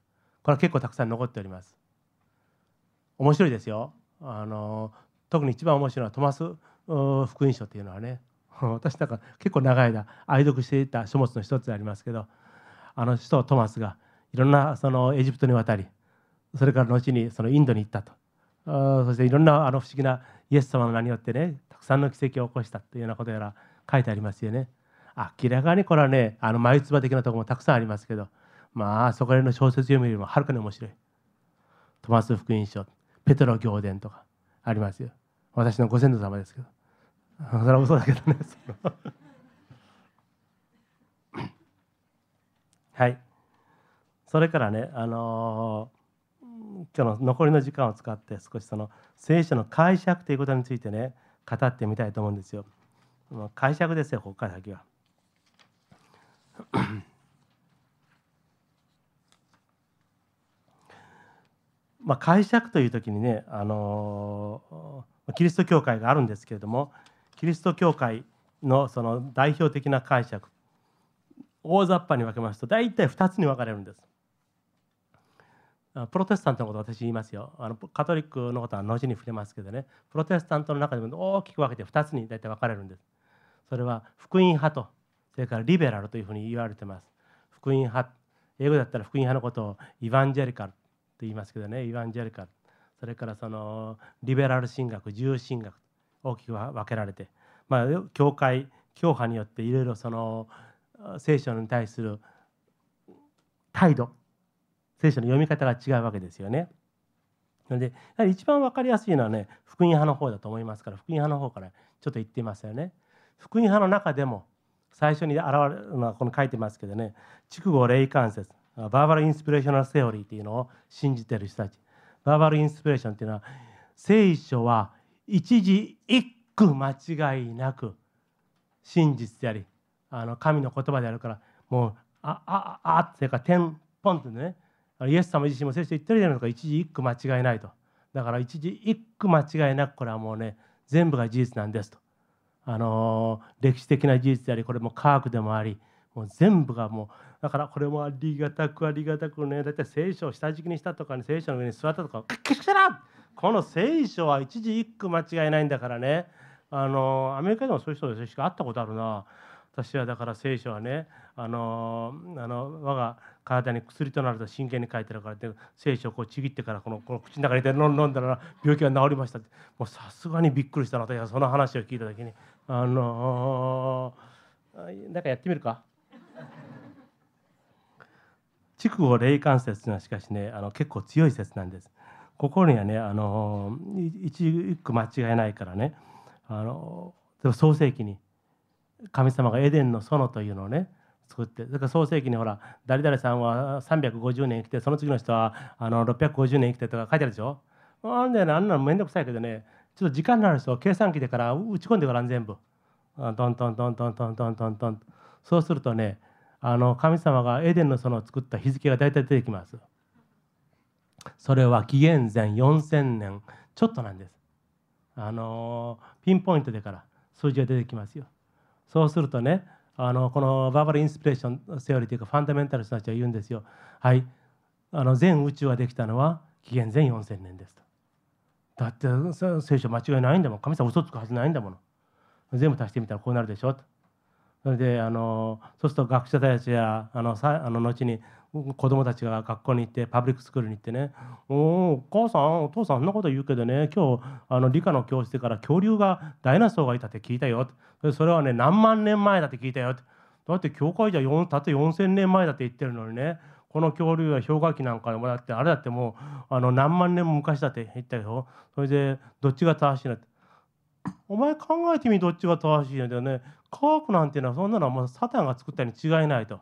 れは結構たくさん残っております。面白いですよ。あの特に一番面白いのはトマス福音書というのはね 私なんか結構長い間愛読していた書物の一つでありますけどあの人トマスがいろんなそのエジプトに渡りそれから後にそのインドに行ったとそしていろんなあの不思議なイエス様の名によってねたくさんの奇跡を起こしたというようなことやら書いてありますよね明らかにこれはねあの眉唾的なところもたくさんありますけどまあそこら辺の小説読むよりもはるかに面白いトマス福音書ペトロ行伝とかありますよ私のご先祖様ですけどそれだけどねはいそれからねあの今日の残りの時間を使って少しその聖書の解釈ということについてね語ってみたいと思うんですよ。まあ、解釈ですよここから先は。まあ解釈という時にねあのキリスト教会があるんですけれどもキリスト教会のその代表的な解釈大雑把に分けますと大体2つに分かれるんです。プロテスタントのこと私言いますよあのカトリックのことは後に触れますけどねプロテスタントの中でも大きく分けて2つに大体分かれるんですそれは福音派とそれからリベラルというふうに言われてます福音派英語だったら福音派のことをイヴァンジェリカルと言いますけどねイヴァンジェリカルそれからそのリベラル神学自由神学大きく分けられてまあ教会教派によっていろいろその聖書に対する態度聖書の読み方が違うわけですよね。なのでやはり一番分かりやすいのはね福音派の方だと思いますから福音派の方からちょっと言ってますよね。福音派の中でも最初に現れるのはこの書いてますけどね筑後霊関節バーバルインスピレーショナルセオリーっていうのを信じてる人たちバーバルインスピレーションっていうのは聖書は一字一句間違いなく真実でありあの神の言葉であるからもうあああっていうか天ポンってねイエス様自身も聖書言ってるじゃないですか一字一句間違いないとだから一字一句間違いなくこれはもうね全部が事実なんですとあの歴史的な事実でありこれも科学でもありもう全部がもうだからこれもありがたくありがたくねだって聖書を下敷きにしたとか、ね、聖書の上に座ったとかけしからこの聖書は一字一句間違いないんだからねあのアメリカでもそういう人でしか会ったことあるな私はだから聖書はねあのあの我が体に薬となると真剣に書いてるからで聖書をこうちぎってからこのこの口の中に入れて飲んだら病気が治りましたってもうさすがにびっくりしたの私その話を聞いた時にあのー、なんかやってみるか筑後霊感説がしかしねあの結構強い説なんです。心にはね、あのー、一句間違いないからねあのー、でも創世記に神様がエデンの園というのをね作ってだから創世紀にほら誰々さんは350年生きてその次の人はあの650年生きてとか書いてあるでしょあんだよあんなの面倒くさいけどねちょっと時間のある人は計算機でから打ち込んでごらん全部トントントントントントントントントンそうするとねあの神様がエデンの園を作った日付が大体出てきますそれは紀元前4000年ちょっとなんですあのピンポイントでから数字が出てきますよそうするとねあのこのバーバルインスピレーションセオリーというかファンダメンタルスたちは言うんですよはいあの全宇宙ができたのは紀元前4000年ですとだって聖書間違いないんだもん神様嘘つくはずないんだもの全部足してみたらこうなるでしょとそれであのそうすると学者たちやあのさあの後に子供たちが学校に行ってパブリックスクールに行ってね「おお母さんお父さんそんなこと言うけどね今日あの理科の教室から恐竜がダイナソーがいたって聞いたよ」それはね何万年前だって聞いたよ」だって教会じゃたって4,000年前だって言ってるのにねこの恐竜は氷河期なんかでもだってあれだってもうあの何万年も昔だって言ったよそれでどっちが正しいのってお前考えてみどっちが正しいんだよね科学なんていうのはそんなのはもうサタンが作ったに違いないと。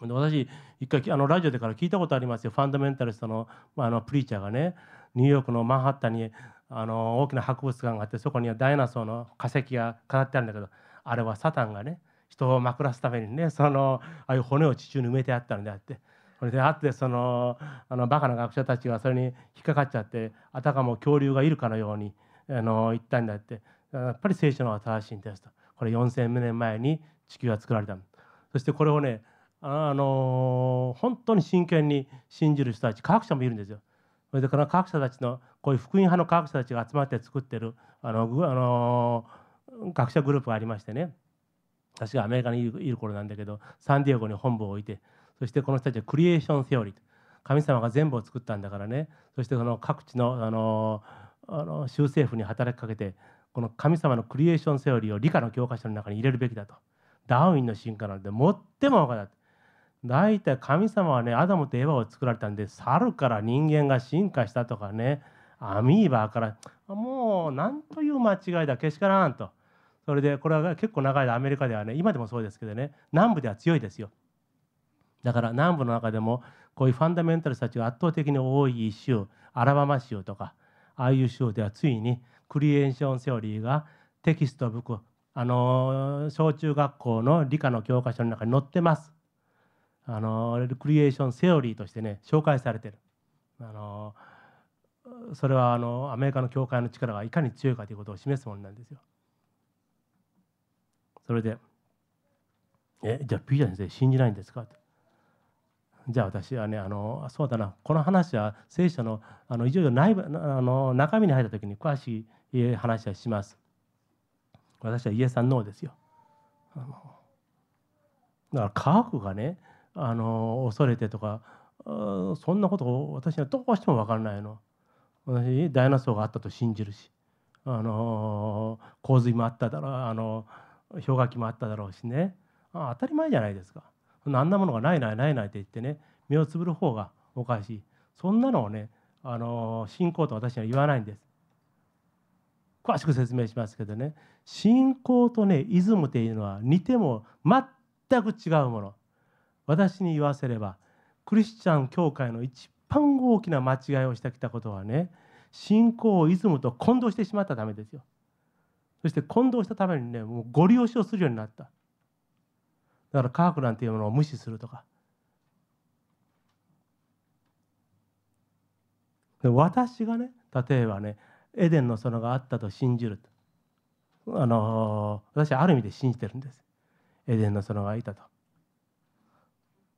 私、一回あのラジオでから聞いたことありますよ、ファンダメンタリストの,、まあ、あのプリーチャーがね、ニューヨークのマンハッタンにあの大きな博物館があって、そこにはダイナソーの化石が飾ってあるんだけど、あれはサタンがね、人をまくらすためにね、そのああいう骨を地中に埋めてあったんであって。それであってそのあのバカな学者たちがそれに引っかかっちゃってあたかも恐竜がいるかのようにあの言ったんだってやっぱり聖書の新しいんですとこれ4,000年前に地球が作られたそしてこれをねあの本当に真剣に信じる人たち科学者もいるんですよ。それでこの科学者たちのこういう福音派の科学者たちが集まって作ってるあの、あの学者グループがありましてね私がアメリカにいる頃なんだけどサンディエゴに本部を置いてそしてこの人たちはクリエーションセオリー神様が全部を作ったんだからねそしてその各地のあのあの州政府に働きかけてこの神様のクリエーションセオリーを理科の教科書の中に入れるべきだとダーウィンの進化なので最も分かった。大体神様はねアダムとエヴァを作られたんで猿から人間が進化したとかねアミーバからもう何という間違いだけしからんとそれでこれは結構長い間アメリカではね今でもそうですけどね南部では強いですよだから南部の中でもこういうファンダメンタルスたちが圧倒的に多い州アラバマ州とかああいう州ではついにクリエーションセオリーがテキストブックあの小中学校の理科の教科書の中に載ってますあのクリエーションセオリーとしてね紹介されてるあのそれはあのアメリカの教会の力がいかに強いかということを示すものなんですよそれで「えじゃあピーター先生信じないんですか?」とじゃあ私はねあのそうだなこの話は聖書のあのいろいろ内部あの中身に入った時に詳しい話はします私はイエスさんノーですよだから科学がねあの恐れてとかそんなことを私にはどうしても分からないの私ダイナソーがあったと信じるしあの洪水もあっただろうあの氷河期もあっただろうしね当たり前じゃないですかあんなものがないないないないって言ってね目をつぶる方がおかしいそんなのをねあの信仰と私には言わないんです詳しく説明しますけどね信仰とねイズムというのは似ても全く違うもの私に言わせればクリスチャン教会の一番大きな間違いをしてきたことはね信仰をイズムと混同してしまったためですよそして混同したためにねもうご利用しをするようになっただから科学なんていうものを無視するとか私がね例えばねエデンの園があったと信じるあの私ある意味で信じてるんですエデンの園がいたと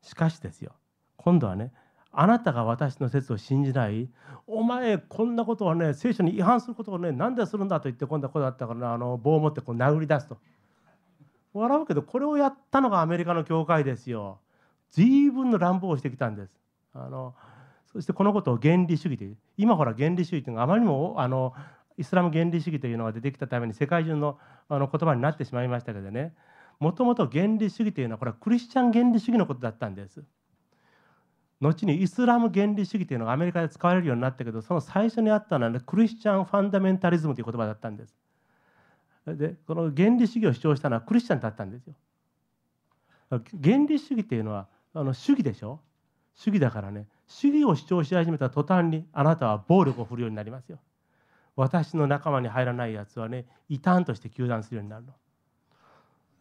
しかしですよ今度はねあなたが私の説を信じないお前こんなことはね聖書に違反することをね何でするんだと言って今度はこうだったからあの棒を持ってこう殴り出すと笑うけどこれをやったのがアメリカの教会ですよ随分の乱暴をしてきたんですあのそしてこのことを原理主義という今ほら原理主義というのがあまりにもあのイスラム原理主義というのが出てきたために世界中のあの言葉になってしまいましたけどねもともと原理主義というのはこれはクリスチャン原理主義のことだったんです後にイスラム原理主義というのがアメリカで使われるようになったけどその最初にあったのは、ね、クリスチャンファンダメンタリズムという言葉だったんですでこの原理主義を主張したのはクリスチャンだったんですよ原理主義というのはあの主義でしょ主義だからね主義を主張し始めた途端にあなたは暴力を振るようになりますよ私の仲間に入らないやつはね異端として糾弾するようになるの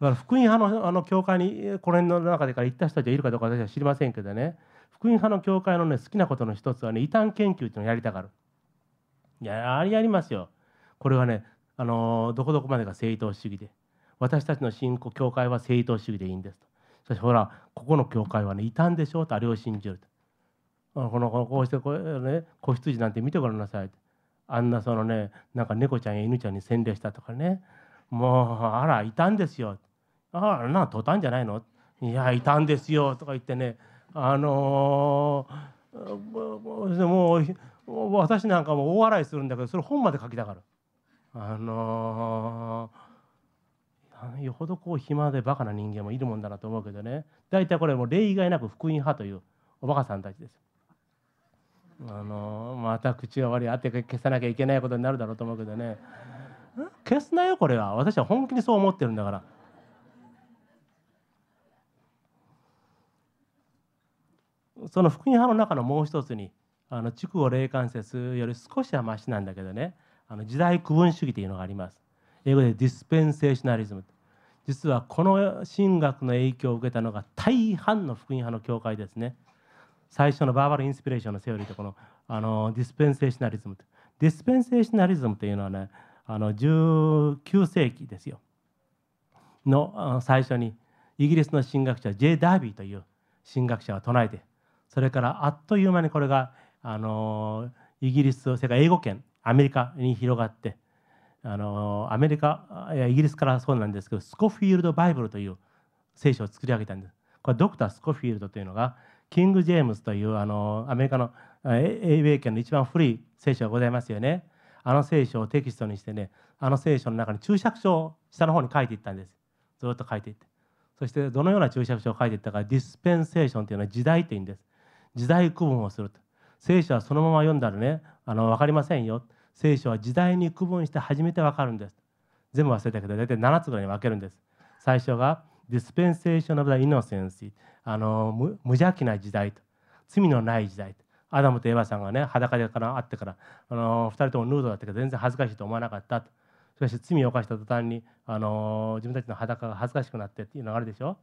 だから福音派のあの教会にこの辺の中でから行った人たちがいるかどうか私は知りませんけどね福音派の教会の、ね、好きなことの一つはね異端研究っていうのをやりたがるいやあれやりますよこれはねあのどこどこまでが正当主義で私たちの信仰教会は正当主義でいいんですとそしてほらここの教会はね異端でしょうとあれを信じるとこのこうしてこう、ね、子羊なんて見てごらんなさいとあんなそのねなんか猫ちゃんや犬ちゃんに洗礼したとかねもうあら異端ですよああなとたんじゃないのいやいたんですよ」とか言ってねあのー、でも私なんかも大笑いするんだけどそれ本まで書きたがる。あのー、よほどこう暇でバカな人間もいるもんだなと思うけどね大体これも例外なく福音派というおバカさんたちです。あのまた口が悪いあて消さなきゃいけないことになるだろうと思うけどね消すなよこれは私は本気にそう思ってるんだから。その福音派の中のもう一つにあの地区を霊感説より少しはましなんだけどねあの時代区分主義というのがあります英語でディスペンセーショナリズム実はこの神学の影響を受けたのが大半の福音派の教会ですね最初のバーバルインスピレーションのセオリーとこのあのディスペンセーショナリズムディスペンセーショナリズムというのはねあの19世紀ですよの最初にイギリスの神学者 J・ ダービーという神学者が唱えてそれからあっという間にこれがあのイギリスそれから英語圏アメリカに広がってあのアメリカイギリスからそうなんですけどスコフィールド・バイブルという聖書を作り上げたんです。これドクター・スコフィールドというのがキング・ジェームズというあのアメリカの英米圏の一番古い聖書がございますよね。あの聖書をテキストにしてねあの聖書の中に注釈書を下の方に書いていったんですずっと書いていってそしてどのような注釈書を書いていったかディスペンセーションというのは時代というんです時代区分をすると聖書はそのまま読んだらねあの分かりませんよ聖書は時代に区分して初めて分かるんです全部忘れたけど大体7つぐらいに分けるんです最初がディスペンセーション・オブ・ザ・イノセンスあの無邪気な時代と罪のない時代とアダムとエヴァさんがね裸でから会ってからあの2人ともヌードだったけど全然恥ずかしいと思わなかったとしかし罪を犯した途端にあの自分たちの裸が恥ずかしくなってっていうのがあるでしょ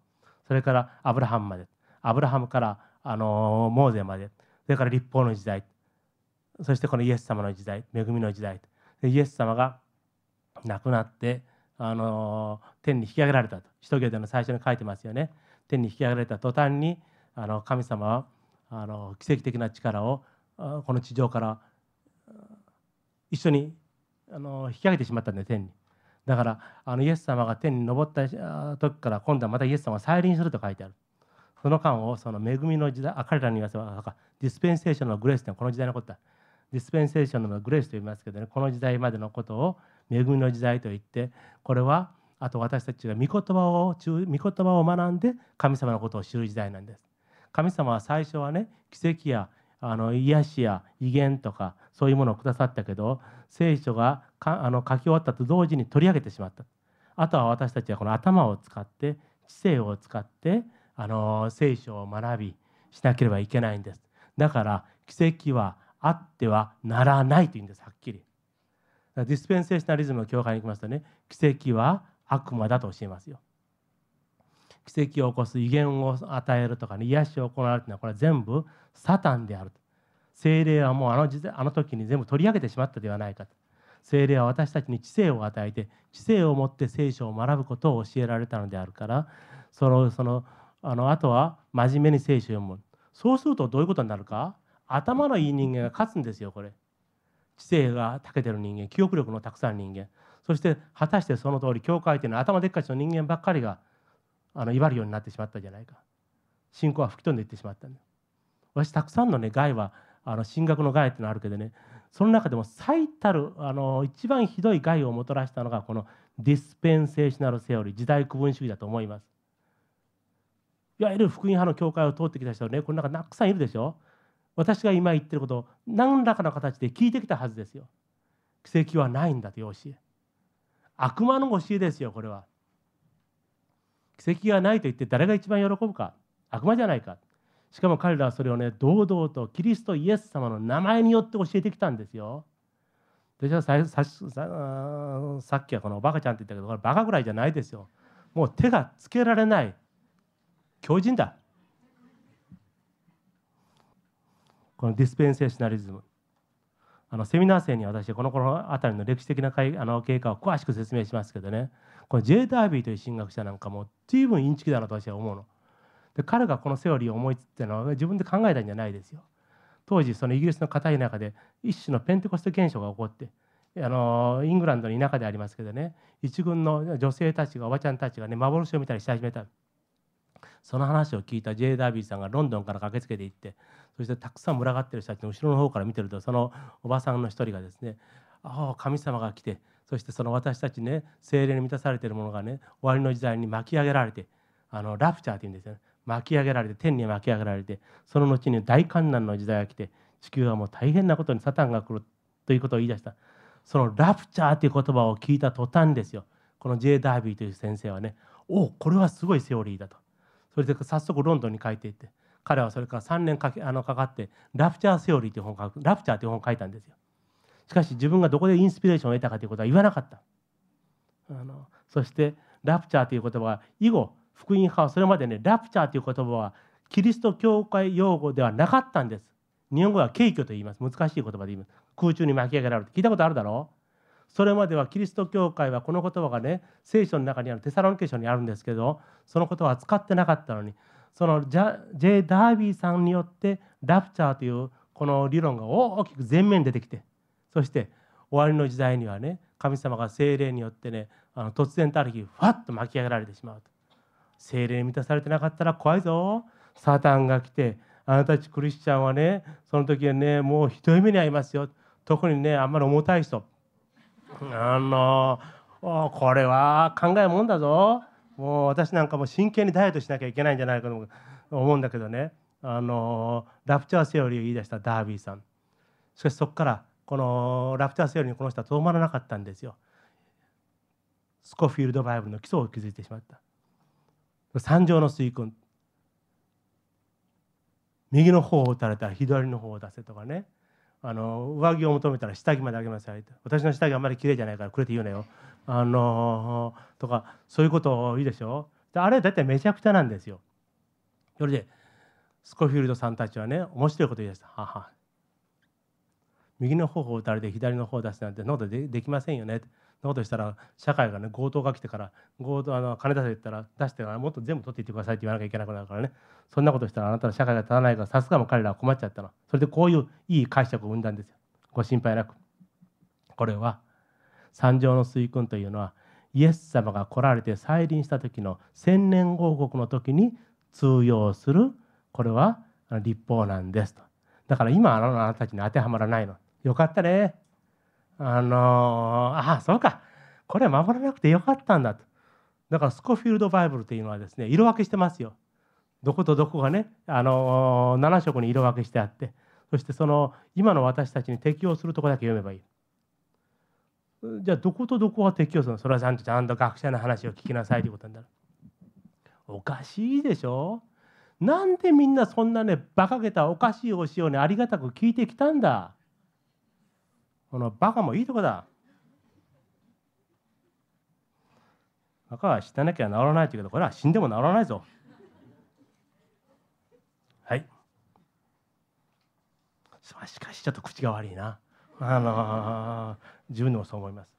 それからアブラハムまでアブラハムからあのモーゼまでそれから立法の時代そしてこのイエス様の時代恵みの時代イエス様が亡くなってあの天に引き上げられたと使徒行伝の最初に書いてますよね天に引き上げられた途端にあの神様はあの奇跡的な力をこの地上から一緒にあの引き上げてしまったんで天にだからあのイエス様が天に昇った時から今度はまたイエス様が再臨すると書いてあるその間をその恵みの時代彼らに言わせばディスペンセーションのグレースというのはこの時代のことだディスペンセーションのグレースと言いますけどねこの時代までのことを恵みの時代と言ってこれはあと私たちが御言葉を御言葉を学んで神様のことを知る時代なんです神様は最初はね奇跡やあの癒しや威厳とかそういうものをくださったけど聖書があの書き終わったと同時に取り上げてしまったあとは私たちはこの頭を使って知性を使ってあの聖書を学びしなければいけないんですだから奇跡はあってはならないというんですはっきりディスペンセーショナリズムの教会に行きますとね奇跡は悪魔だと教えますよ奇跡を起こす威厳を与えるとか、ね、癒しを行うというのはこれは全部サタンであると精霊はもうあの時あの時に全部取り上げてしまったではないかと精霊は私たちに知性を与えて知性を持って聖書を学ぶことを教えられたのであるからそのそのあのあとは真面目に聖書を読むそうするとどういうことになるか頭のいい人間が勝つんですよこれ知性が長けてる人間記憶力のたくさん人間そして果たしてその通り教会というのは頭でっかちの人間ばっかりがあの威張るようになってしまったじゃないか信仰は吹き飛んでいってしまったんだ私たくさんのね害はあの進学の害っていうのはあるけどねその中でも最たるあの一番ひどい害をもたらしたのがこのディスペンセーショナルセオリー時代区分主義だと思いますいわゆる福音派の教会を通ってきた人ねこの中たくさんいるでしょ私が今言ってることを何らかの形で聞いてきたはずですよ奇跡はないんだという教え悪魔の教えですよこれは奇跡がないと言って誰が一番喜ぶか悪魔じゃないかしかも彼らはそれをね堂々とキリストイエス様の名前によって教えてきたんですよ私はささささっきはこのバカちゃんって言ったけどこれバカぐらいじゃないですよもう手がつけられない強靭だこのディスペンセーショナリズムあのセミナー生に私はこの頃あたりの歴史的なあの経過を詳しく説明しますけどねこのイ・ダービーという神学者なんかも随分インチキだなと私は思うので彼がこのセオリーを思いつってのは自分で考えたんじゃないですよ当時そのイギリスの硬い中で一種のペンテコステ現象が起こってあのイングランドの田舎でありますけどね一軍の女性たちがおばちゃんたちがね幻を見たりし始めたその話を聞いた J. ダービーさんがロンドンから駆けつけていってそしてたくさん群がってる人たちの後ろの方から見てるとそのおばさんの一人がですね「ああ神様が来てそしてその私たちね精霊に満たされてるものがね終わりの時代に巻き上げられてあのラプチャーっていうんですよね巻き上げられて天に巻き上げられてその後に大観難の時代が来て地球はもう大変なことにサタンが来るということを言い出したそのラプチャーという言葉を聞いた途端ですよこの J・ ダービーという先生はねおおこれはすごいセオリーだとそれで早速ロンドンに書いていって彼はそれから3年かけあのかかって「ラプチャー・セオリー」という本を書くラプチャーという本を書いたんですよしかし自分がどこでインスピレーションを得たかということは言わなかったあのそしてラプチャーという言葉は以後福音派はそれまでねラプチャーという言葉はキリスト教会用語ではなかったんです日本語は軽挙と言います難しい言葉で言います空中に巻き上げられるて聞いたことあるだろそれまではキリスト教会はこの言葉がね聖書の中にあるテサロニケ書にあるんですけどその言葉は使ってなかったのにそのジェイ・ダービーさんによってラプチャーというこの理論が大きく前面に出てきてそして終わりの時代にはね神様が精霊によってねあの突然たる日ファッと巻き上げられてしまうと精霊に満たされてなかったら怖いぞサタンが来てあなたたちクリスチャンはねその時はねもうひどい目に遭いますよ特にねあんまり重たい人あのこれは考えもんだぞもう私なんかも真剣にダイエットしなきゃいけないんじゃないかと思うんだけどねあのラプチャーセオリーを言い出したダービーさんしかしそこからこのラプチャーセオリーにこの人はとどまらなかったんですよスコフィールド・バイブルの基礎を築いてしまった三条の水君右の方を打たれたら左の方を出せとかねあの上着を求めたら下着まであげなさい私の下着あんまり綺麗じゃないからくれて言うなよあのとかそういうこといいでしょあれは大体めちゃくちゃなんですよそれでスコフィールドさんたちはね面白いこと言い出したはは右の方を打たれて左の方を出すなんてそんなできませんよねってなことしたら社会がね強盗が来てから強盗あの金出せって言ったら出してもっと全部取っていってくださいって言わなきゃいけなくなるからねそんなことしたらあなたの社会が立たないからさすがも彼らは困っちゃったのそれでこういういい解釈を生んだんですよご心配なくこれは三条の水訓というのはイエス様が来られて再臨した時の千年王国の時に通用するこれは立法なんですとだから今あなたたちに当てはまらないのよかったねあのああそうかこれ守らなくてよかったんだとだからスコフィールド・バイブルというのはですね色分けしてますよどことどこがねあの7色に色分けしてあってそしてその今の私たちに適用するとこだけ読めばいいじゃあどことどこは適用するのそれはちゃんとちゃんと学者の話を聞きなさいということになるおかしいでしょなんでみんなそんなね馬鹿げたおかしい教えをねありがたく聞いてきたんだこのバカもいいとこだ。バカは死ななきゃ治らないというけど、これは死んでも治らないぞ。はい。しかしちょっと口が悪いな。あのー、自分でもそう思います。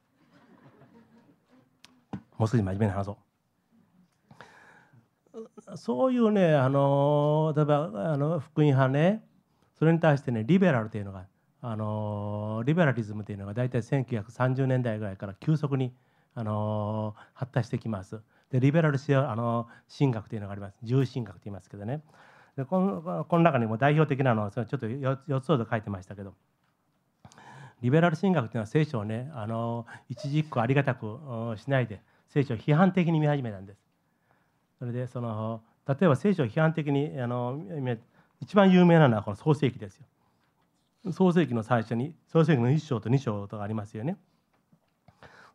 もう少し真面目に話そう。そういうね、あの例えばあの福音派ね、それに対してね、リベラルというのがあのリベラリズムというのが大体1930年代ぐらいから急速にあの発達してきます。でリベラルあの神学というのがあります重神学と言いますけどねでこのこの中にも代表的なのはちょっと4つほど書いてましたけどリベラル神学というのは聖書をねあの一字一句ありがたくしないで聖書を批判的に見始めたんです。それでその例えば聖書を批判的にあの一番有名なのはこの創世記ですよ。創世記の最初に創世記の1章と2章とかありますよね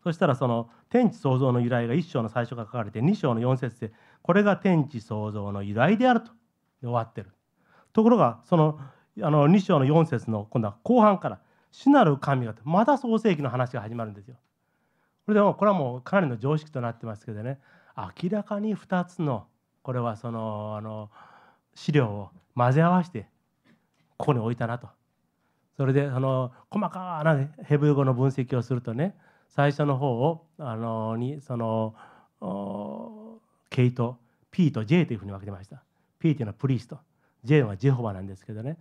そしたらその天地創造の由来が1章の最初が書かれて2章の4節でこれが天地創造の由来であると終わってるところがそのあの2章の4節の今度は後半から「主なる神が」また創世記の話が始まるんですよ。これでもこれはもうかなりの常識となってますけどね明らかに2つのこれはそのあの資料を混ぜ合わせてここに置いたなとそれでその細かなヘブル語の分析をするとね最初の方をあのにそのケイト P と J というふうに分けてました P というのはプリスト J はジェホバなんですけどね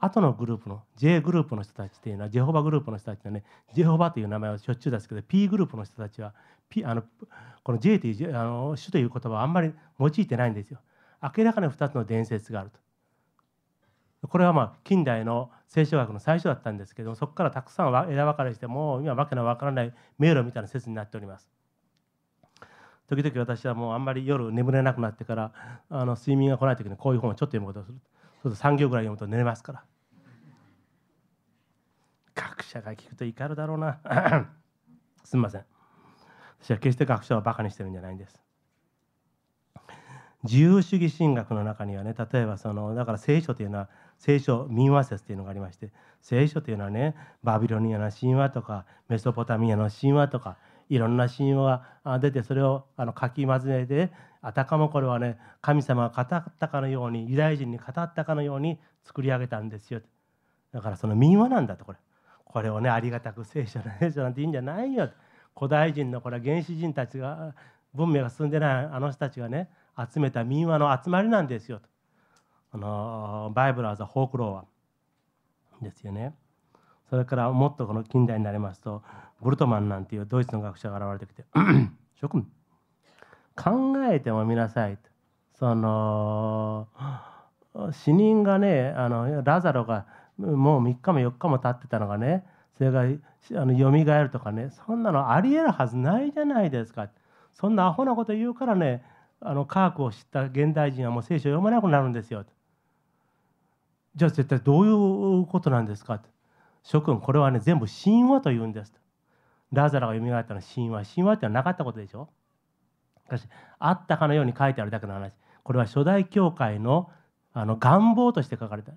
後のグループの J グループの人たちというのはジェホバグループの人たちはねジェホバという名前をしょっちゅう出すけど P グループの人たちは、P、あのこの J というあの主という言葉はあんまり用いてないんですよ明らかに2つの伝説があるとこれはまあ近代の聖書学の最初だったんですけどそこからたくさん枝分かれしてもう今けのわからない迷路みたいな説になっております時々私はもうあんまり夜眠れなくなってからあの睡眠が来ない時にこういう本をちょっと読むことをするそうすると3行ぐらい読むと寝れますから学者が聞くと怒るだろうな すみません私は決して学者をバカにしてるんじゃないんです自由主義神学の中にはね例えばそのだから聖書というのは聖書民話説というのがありまして聖書というのはねバビロニアの神話とかメソポタミアの神話とかいろんな神話が出てそれをあのかき混ぜてあたかもこれはね神様が語ったかのようにユダヤ人に語ったかのように作り上げたんですよだからその民話なんだとこれこれをねありがたく聖書の聖書なんていいんじゃないよ古代人のこれは原始人たちが文明が進んでないあの人たちがね集めた民話の集まりなんですよとあのバイブル・ーザ・フォークロアですよね。それからもっとこの近代になりますとブルトマンなんていうドイツの学者が現れてきて「諸君考えてもみなさい」と。その死人がねあのラザロがもう3日も4日も経ってたのがねそれがあの蘇るとかねそんなのありえるはずないじゃないですかそんなアホなこと言うからねあの科学を知った現代人はもう聖書を読まなくなるんですよとじゃあ絶対どういうことなんですかと諸君これはね全部神話というんですとラザラが蘇ったのは神話神話ってのはなかったことでしょあったかのように書いてあるだけの話これは初代教会のあの願望として書かれた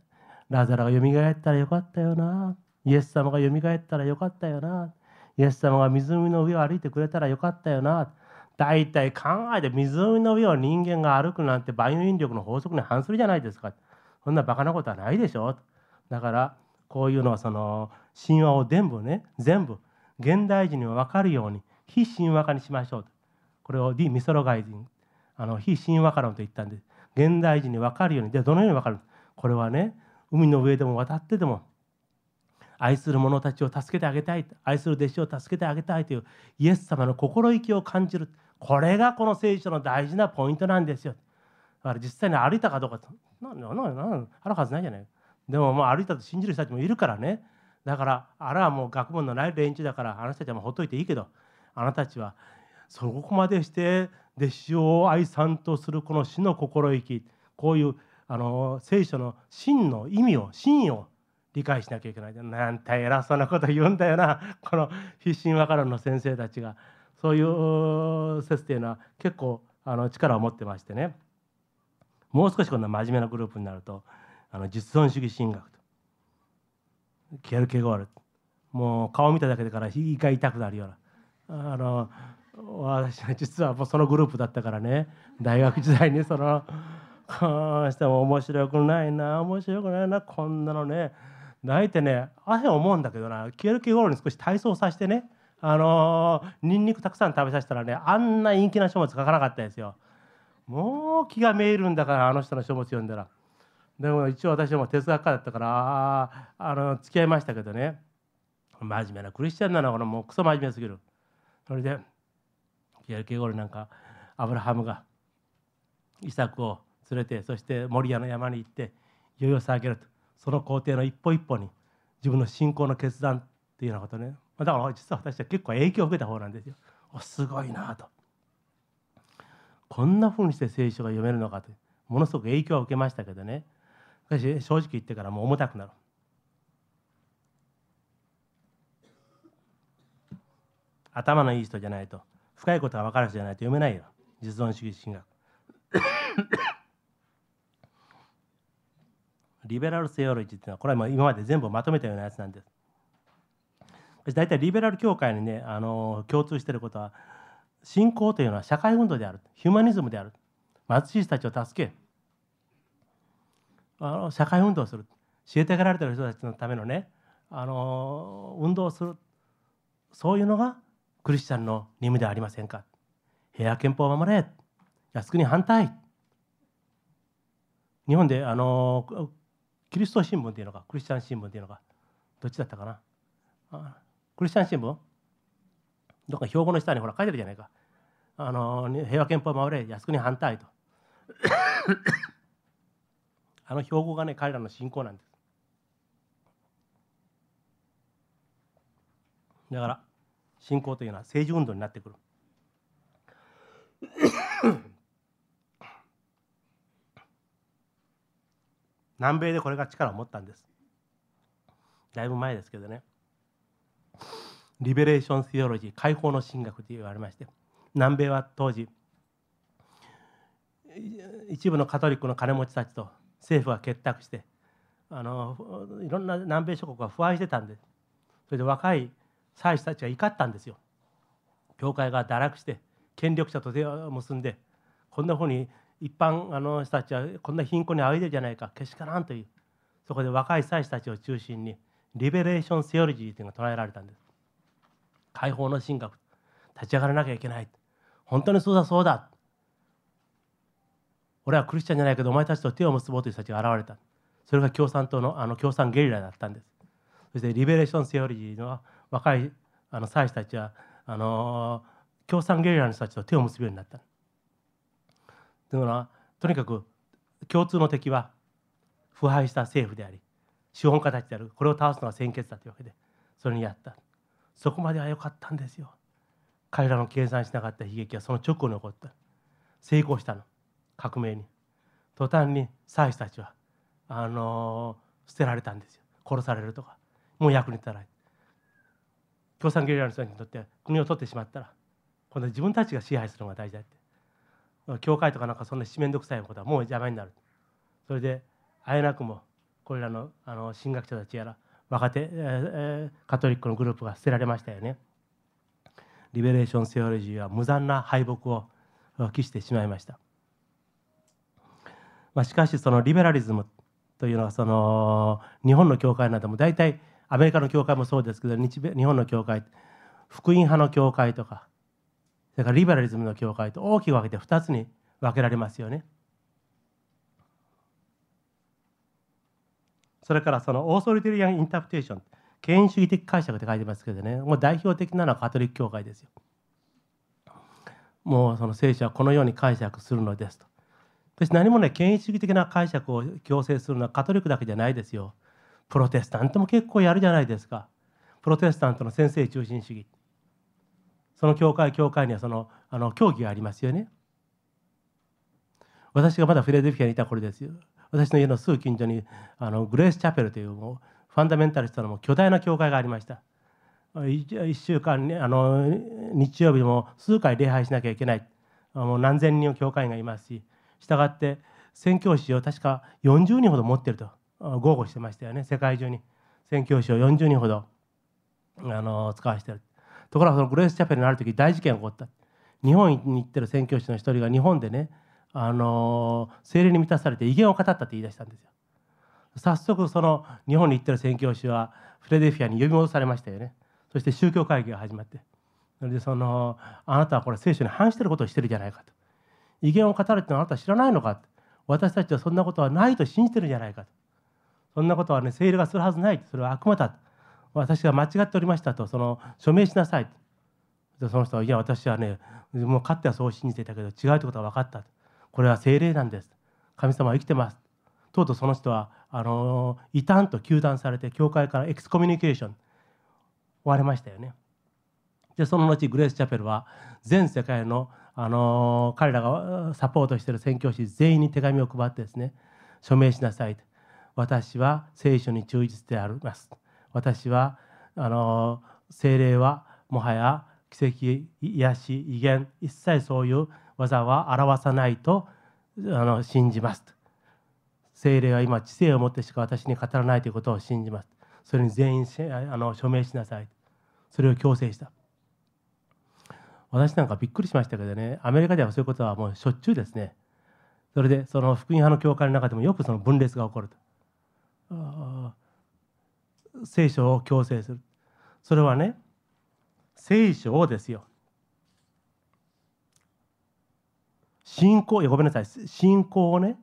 ラザラが蘇ったらよかったよなイエス様が蘇ったらよかったよなイエス様が湖の上を歩いてくれたらよかったよな大体考えて湖の上を人間が歩くなんて万有引力の法則に反するじゃないですかそんなバカなことはないでしょだからこういうのはその神話を全部ね全部現代人には分かるように非神話化にしましょうとこれをディ・ミソロガイ人あの非神話化論と言ったんです現代人に分かるようにでどのように分かるこれはね海の上でも渡ってでも愛する者たちを助けてあげたい愛する弟子を助けてあげたいというイエス様の心意気を感じるこれがこの聖書の大事なポイントなんですよだから実際に歩いたかどうかななななあるはずないじゃないでももう歩いたと信じる人たちもいるからねだからあれはもう学問のない連中だからあの人たちはもうほっといていいけどあなたたちはそこまでして弟子を愛さんとするこの死の心意気こういうあの聖書の真の意味を真意を理解しなきゃいけないなんて偉そうなこと言うんだよなこの必死分からんの先生たちがそういう説っていうのは結構あの力を持ってましてね。もう少しこんな真面目なグループになるとあの実存主義神学と気やる気があもう顔見ただけだから胃が痛くなるようなあの私は実はもうそのグループだったからね大学時代にそのこうしても面白くないな面白くないなこんなのね泣いてね汗思うんだけどな消える気頃に少し体操させてねあのニンニクたくさん食べさせたらねあんな陰気な書物書かなかったですよ。もう気が滅入るんだからあの人の書物読んだらでも一応私はも哲学家だったからあの付き合いましたけどね真面目なクリスチャンなのかなもうクソ真面目すぎるそれでキアルケゴールなんかアブラハムがイサクを連れてそして守屋の山に行っていよいよ下げるとその工程の一歩一歩に自分の信仰の決断っていうようなことねだから実は私は結構影響を受けた方なんですよ。おすごいなとこんなふうにして聖書が読めるのかとものすごく影響を受けましたけどね私正直言ってからもう重たくなる頭のいい人じゃないと深いことが分かる人じゃないと読めないよ実存主義神学 リベラルセオロジーっていうのはこれは今まで全部まとめたようなやつなんです大体リベラル教会にねあの共通してることは信仰というのは社会運動であるヒューマニズムである貧しい人たちを助けあの社会運動をする教えてかられてる人たちのためのねあの運動をするそういうのがクリスチャンの任務ではありませんか平和憲法を守れ靖国反対日本であのキリスト新聞というのかクリスチャン新聞というのかどっちだったかなクリスチャン新聞どっか標語の下にほら書いてるじゃないかあの平和憲法守れ靖国反対と あの標語がね彼らの信仰なんですだから信仰というのは政治運動になってくる 南米でこれが力を持ったんですだいぶ前ですけどねリベレーション・シオロジー解放の神学と言われまして南米は当時一部のカトリックの金持ちたちと政府が結託してあのいろんな南米諸国が不安してたんですそれで若い祭司たちが怒ったんですよ教会が堕落して権力者と手を結んでこんなふうに一般あの人たちはこんな貧困にあいでるじゃないかけしからんというそこで若い祭司たちを中心にリベレーション・セオロジーというのが唱えられたんです解放の神学立ち上がらなきゃいけない本当にそうだそうだ俺はクリスチャンじゃないけどお前たちと手を結ぼうという人たちが現れたそれが共産党のあの共産ゲリラだったんですそしてリベレーションセオリーの若いあの祭司たちはあの共産ゲリラの人たちと手を結ぶようになっただからとにかく共通の敵は腐敗した政府であり資本家たちであるこれを倒すのが先決だというわけでそれにやったそこまでは良かったんですよ彼らの計算しなかった悲劇はその直後に起こった成功したの革命に途端に祭司たちはあのー、捨てられたんですよ殺されるとかもう役に立たない共産ゲリラの人にとって国を取ってしまったら今度は自分たちが支配するのが大事だって教会とかなんかそんなしめんどくさいことはもう邪魔になるそれであえなくもこれらのあの神学者たちやら若手、えー、カトリックのグループが捨てられましたよね。リベレーション・セオロジーは無残な敗北を期してしまいました。まあ、しかしそのリベラリズムというのはその日本の教会なども大体アメリカの教会もそうですけど日本の教会福音派の教会とかそれからリベラリズムの教会と大きく分けて2つに分けられますよね。それからそのオーソリテリアン・インタプテーション権威主義的解釈って書いてますけどねもう代表的なのはカトリック教会ですよ。もうその聖書はこのように解釈するのですと。別何もね権威主義的な解釈を強制するのはカトリックだけじゃないですよ。プロテスタントも結構やるじゃないですか。プロテスタントの先生中心主義。その教会教会にはそのあの教義がありますよね。私がまだフィレデルフィアにいた頃ですよ。私の家のすぐ近所にあのグレースチャペルというファンダメンタリストの巨大な教会がありました1週間にあの日曜日も数回礼拝しなきゃいけないもう何千人の教会がいますししたがって宣教師を確か40人ほど持ってると豪語してましたよね世界中に宣教師を40人ほどあの使わせてるところがそのグレースチャペルにある時大事件が起こった日本に行ってる宣教師の一人が日本でねあの精霊に満たされて威厳を語ったって言い出したんですよ早速その日本に行ってる宣教師はフレデフィアに呼び戻されましたよねそして宗教会議が始まってでそのあなたはこれ聖書に反してることをしてるじゃないかと威厳を語るってのはあなた知らないのか私たちはそんなことはないと信じてるんじゃないかとそんなことはね聖霊がするはずないそれは悪魔だ私が間違っておりましたとその署名しなさいとその人はいや私はねもう勝手はそう信じていたけど違うということは分かったとこれは精霊なんです神様は生きてますとうとうその人はあの異端と糾弾されて教会からエクスコミュニケーション終われましたよねでその後グレース・チャペルは全世界のあの彼らがサポートしている宣教師全員に手紙を配ってですね署名しなさい私は聖書に忠実であります私はあの精霊はもはや奇跡癒し威厳一切そういう技は表さないとあの信じますと精霊は今知性を持ってしか私に語らないということを信じますそれに全員あの署名しなさいそれを強制した私なんかびっくりしましたけどねアメリカではそういうことはもうしょっちゅうですねそれでその福音派の教会の中でもよくその分裂が起こると聖書を強制するそれはね聖書をですよ信仰いやごめんなさい信仰をね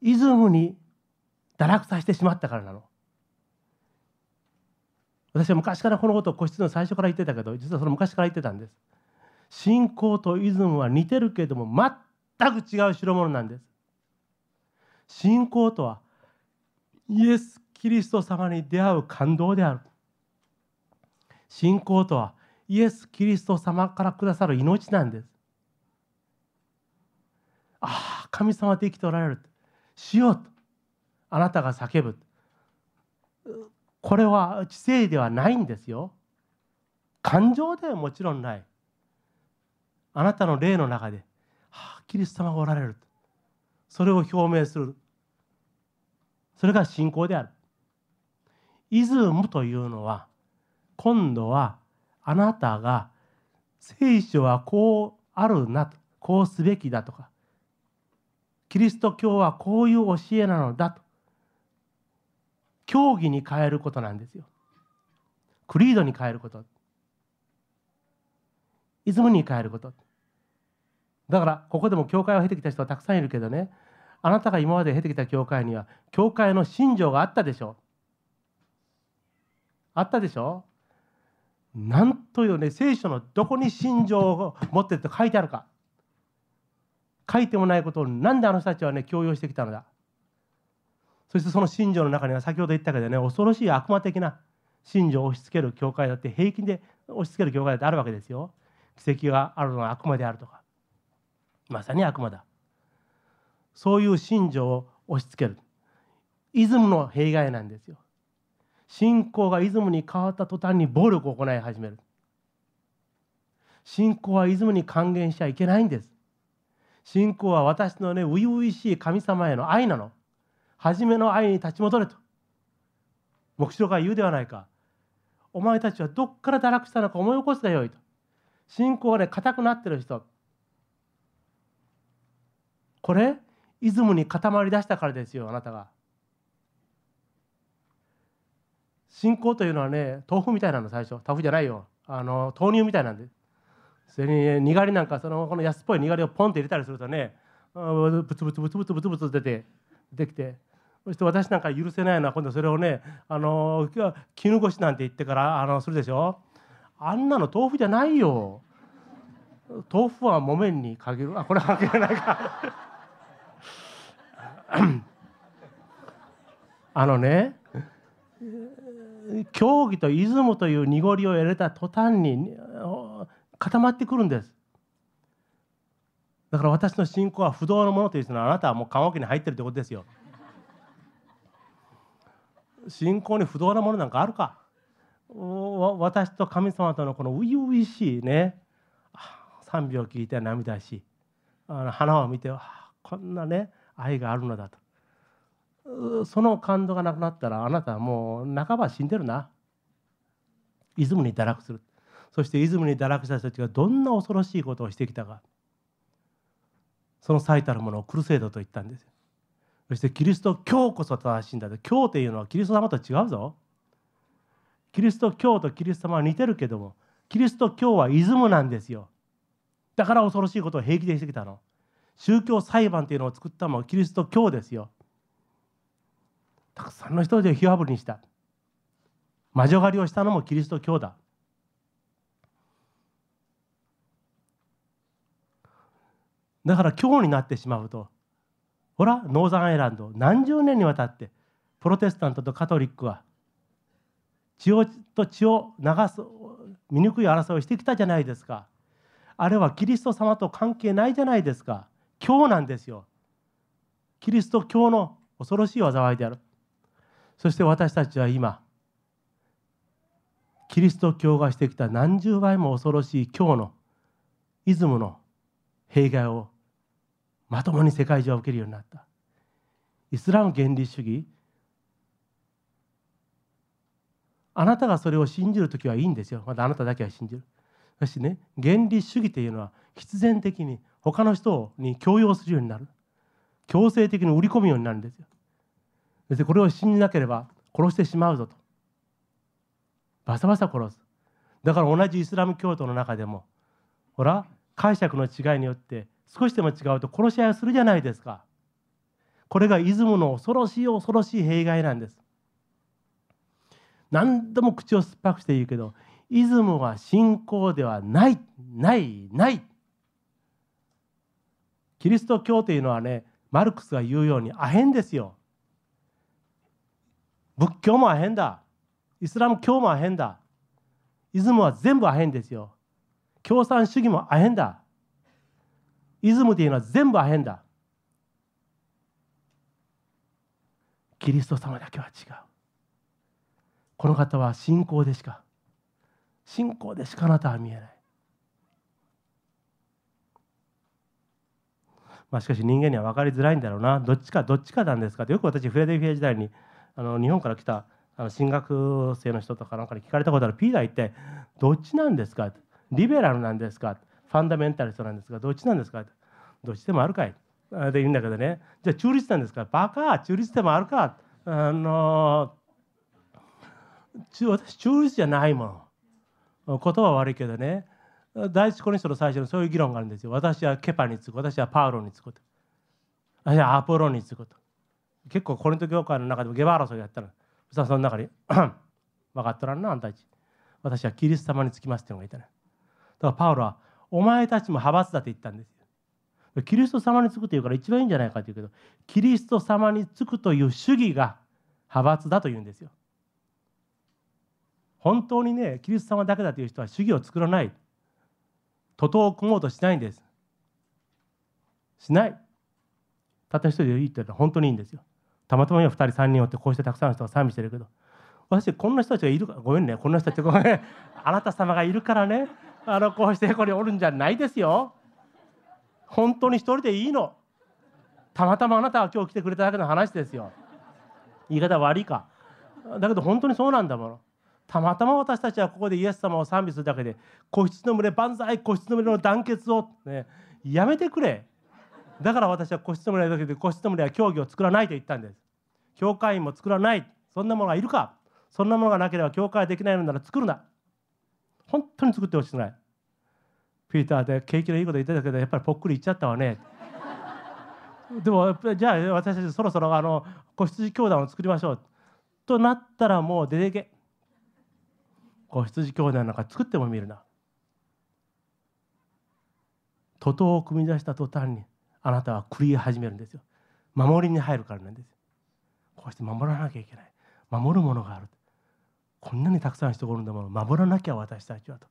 イズムに堕落させてしまったからなの私は昔からこのことを個室の最初から言ってたけど実はその昔から言ってたんです信仰とイズムは似てるけれども全く違う代物なんです信仰とはイエス・キリスト様に出会う感動である信仰とはイエス・キリスト様からくださる命なんですああ神様で生きておられるしようとあなたが叫ぶこれは知性ではないんですよ感情ではもちろんないあなたの霊の中で、はあ、キリスト様がおられるそれを表明するそれが信仰であるイズムというのは今度はあなたが聖書はこうあるなとこうすべきだとかキリスト教はこういう教えなのだと教義に変えることなんですよクリードに変えることイズムに変えることだからここでも教会を経てきた人はたくさんいるけどねあなたが今まで経てきた教会には教会の信条があったでしょう。あったでしょなんというね聖書のどこに信条を持ってると書いてあるか書いてもないことを何であの人たちはね強要してきたのだそしてその信条の中には先ほど言ったけどね恐ろしい悪魔的な信条を押し付ける教会だって平均で押し付ける教会だってあるわけですよ奇跡があるのは悪魔であるとかまさに悪魔だそういう信条を押し付けるイズムの弊害なんですよ信仰がイズムに変わった途端に暴力を行い始める信仰はイズムに還元しちゃいけないんです信仰は私のね初々しい神様への愛なの初めの愛に立ち戻れと黙示が言うではないかお前たちはどっから堕落したのか思い起こすがよいと信仰はね固くなってる人これイズムに固まりだしたからですよあなたが信仰というのはね豆腐みたいなの最初豆腐じゃないよあの豆乳みたいなんですそれににがりなんかそのこの安っぽいにがりをポンって入れたりするとねブツブツブツブツブツブツ出て出てきてそして私なんか許せないのは今度それをねあの絹ごしなんて言ってからあのするでしょあんなの豆腐じゃないよ豆腐は木綿に限るあこれ関係ないかあのね競技とイズムという濁りを入れた途端に固まってくるんですだから私の信仰は不動のものという人あなたはもう棺桶に入ってるってことですよ信仰に不動なものなんかあるか私と神様とのこの初々しいね賛美を聞いて涙しあの花を見てこんなね愛があるのだとその感動がなくなったらあなたはもう半ば死んでるなイズムに堕落するそしてイズムに堕落した人たちがどんな恐ろしいことをしてきたかその最たるものをクルセードと言ったんですそしてキリスト教こそ正しいんだと教というのはキリスト様と違うぞキリスト教とキリスト様は似てるけどもキリスト教はイズムなんですよだから恐ろしいことを平気でしてきたの宗教裁判というのを作ったのもキリスト教ですよたくさんの人で火あぶりにした魔女狩りをしたのもキリスト教だだから今日になってしまうとほらノーザンアイランド何十年にわたってプロテスタントとカトリックは血をと血を流す醜い争いをしてきたじゃないですかあれはキリスト様と関係ないじゃないですか今日なんですよキリスト教の恐ろしい災いであるそして私たちは今キリスト教がしてきた何十倍も恐ろしい今日のイズムの弊害をまともに世界中を受けるようになったイスラム原理主義あなたがそれを信じる時はいいんですよまだあなただけは信じるしかしね原理主義というのは必然的に他の人に強要するようになる強制的に売り込むようになるんですよ別にこれを信じなければ殺してしまうぞとバサバサ殺すだから同じイスラム教徒の中でもほら解釈の違いによって少しでも違うと殺し合いをするじゃないですかこれがイズムの恐ろしい恐ろしい弊害なんです何度も口を酸っぱくして言うけどイズムは信仰ではないないないキリスト教というのはねマルクスが言うようにアヘンですよ仏教もアヘンだイスラム教もアヘンだイズムは全部アヘンですよ共産主義もアヘンだイズムというのは全部アヘンだキリスト様だけは違うこの方は信仰でしか信仰でしかあなたは見えないまあしかし人間には分かりづらいんだろうなどっちかどっちかなんですかってよく私フレディフィア時代にあの日本から来たあの進学生の人とかなんかに聞かれたことあるピーダー一体どっちなんですかリベラルなんですかファンダメンタリストなんですがどっちなんですかどっちでもあるかいで言うんだけどねじゃあ中立なんですかバカ中立でもあるかあの私中立じゃないもん言葉悪いけどね第一コリントの最初のそういう議論があるんですよ私はケパにつく私はパウロにつくと私はアポロにつくと結構コリント教会の中でもゲバ争いやったのさその中に 分かっとらんなあんたたち私はキリスト様につきますっていうのがいたねだからパウロはお前たちも派閥だって言ったんですよ。キリスト様につくって言うから一番いいんじゃないかって言うけどキリスト様につくという主義が派閥だと言うんですよ。本当にねキリスト様だけだという人は主義を作らない徒党を組もうとしないんですしないたった一人でいいって言ったら本当にいいんですよたまたま今2人3人おってこうしてたくさんの人が賛美してるけど私こんな人たちがいるからごめんねこんな人たちごめんあなた様がいるからねあのこうしてこれおるんじゃないですよ本当に一人でいいのたまたまあなたは今日来てくれただけの話ですよ言い方悪いかだけど本当にそうなんだものたまたま私たちはここでイエス様を賛美するだけで個室の群れ万歳個室の群れの団結を、ね、やめてくれだから私は個室の群れだけで個室の群れは教義を作らないと言ったんです教会員も作らないそんなものがいるかそんなものがなければ教会はできないのなら作るな本当に作ってほしくないピーターで景気のいいこと言ってたけどやっぱりぽっくりいっちゃったわね でもじゃあ私たちそろそろあの子羊教団を作りましょうとなったらもう出てけ子羊教団なんか作ってもみるな徒党を組み出した途端にあなたは繰り始めるんですよ守りに入るからなんですこうして守らなきゃいけない守るものがあるこんなにたくさん人がおるんだもの守らなきゃ私たちはと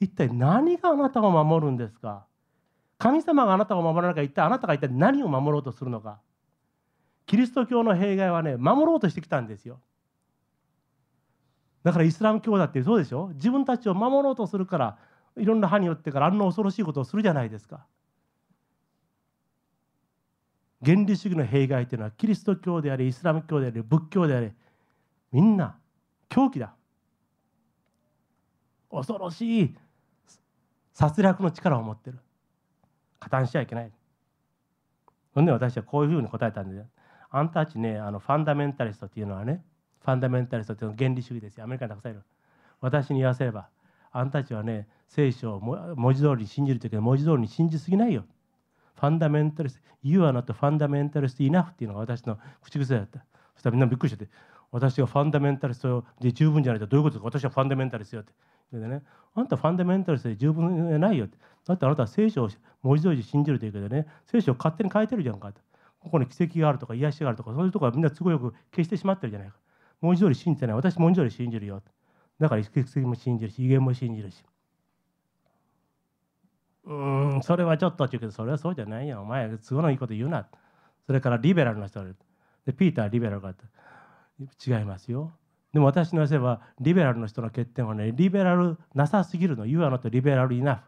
一体何があなたを守るんですか神様があなたを守らないか一体あなたが一体何を守ろうとするのかキリスト教の弊害はね守ろうとしてきたんですよだからイスラム教だってそうでしょ自分たちを守ろうとするからいろんな歯によってからあんな恐ろしいことをするじゃないですか原理主義の弊害というのはキリスト教でありイスラム教であり仏教でありみんな狂気だ恐ろしい殺戮の力を持ってる加担しちゃいけないほんで私はこういうふうに答えたんですあんたたちねあのファンダメンタリストっていうのはねファンダメンタリストっていうのは原理主義ですよアメリカにたくさんいる私に言わせればあんたたちはね聖書を文字通りに信じる時は文字通りに信じすぎないよファンダメンタリスト You are not f u n d a m e n t a l enough っていうのが私の口癖だったそしたらみんなびっくりしてて私がファンダメンタリストで十分じゃないとどういうことですか私はファンダメンタリストよってそれでねあんたファンダメンタルスで十分ないよってだってあなたは聖書を文字通り信じるというけどね聖書を勝手に変えてるじゃんかとここに奇跡があるとか癒しがあるとかそういうとこはみんな都合よく消してしまってるじゃないか文字通り信じてない私文字通り信じるよだから奇跡も信じるし威厳も信じるしうんそれはちょっとって言うけどそれはそうじゃないよお前都合のいいこと言うなそれからリベラルな人でピーターはリベラルがあって違いますよでも私のせはリベラルの人の欠点はねリベラルなさすぎるの言うあのとリベラルいな。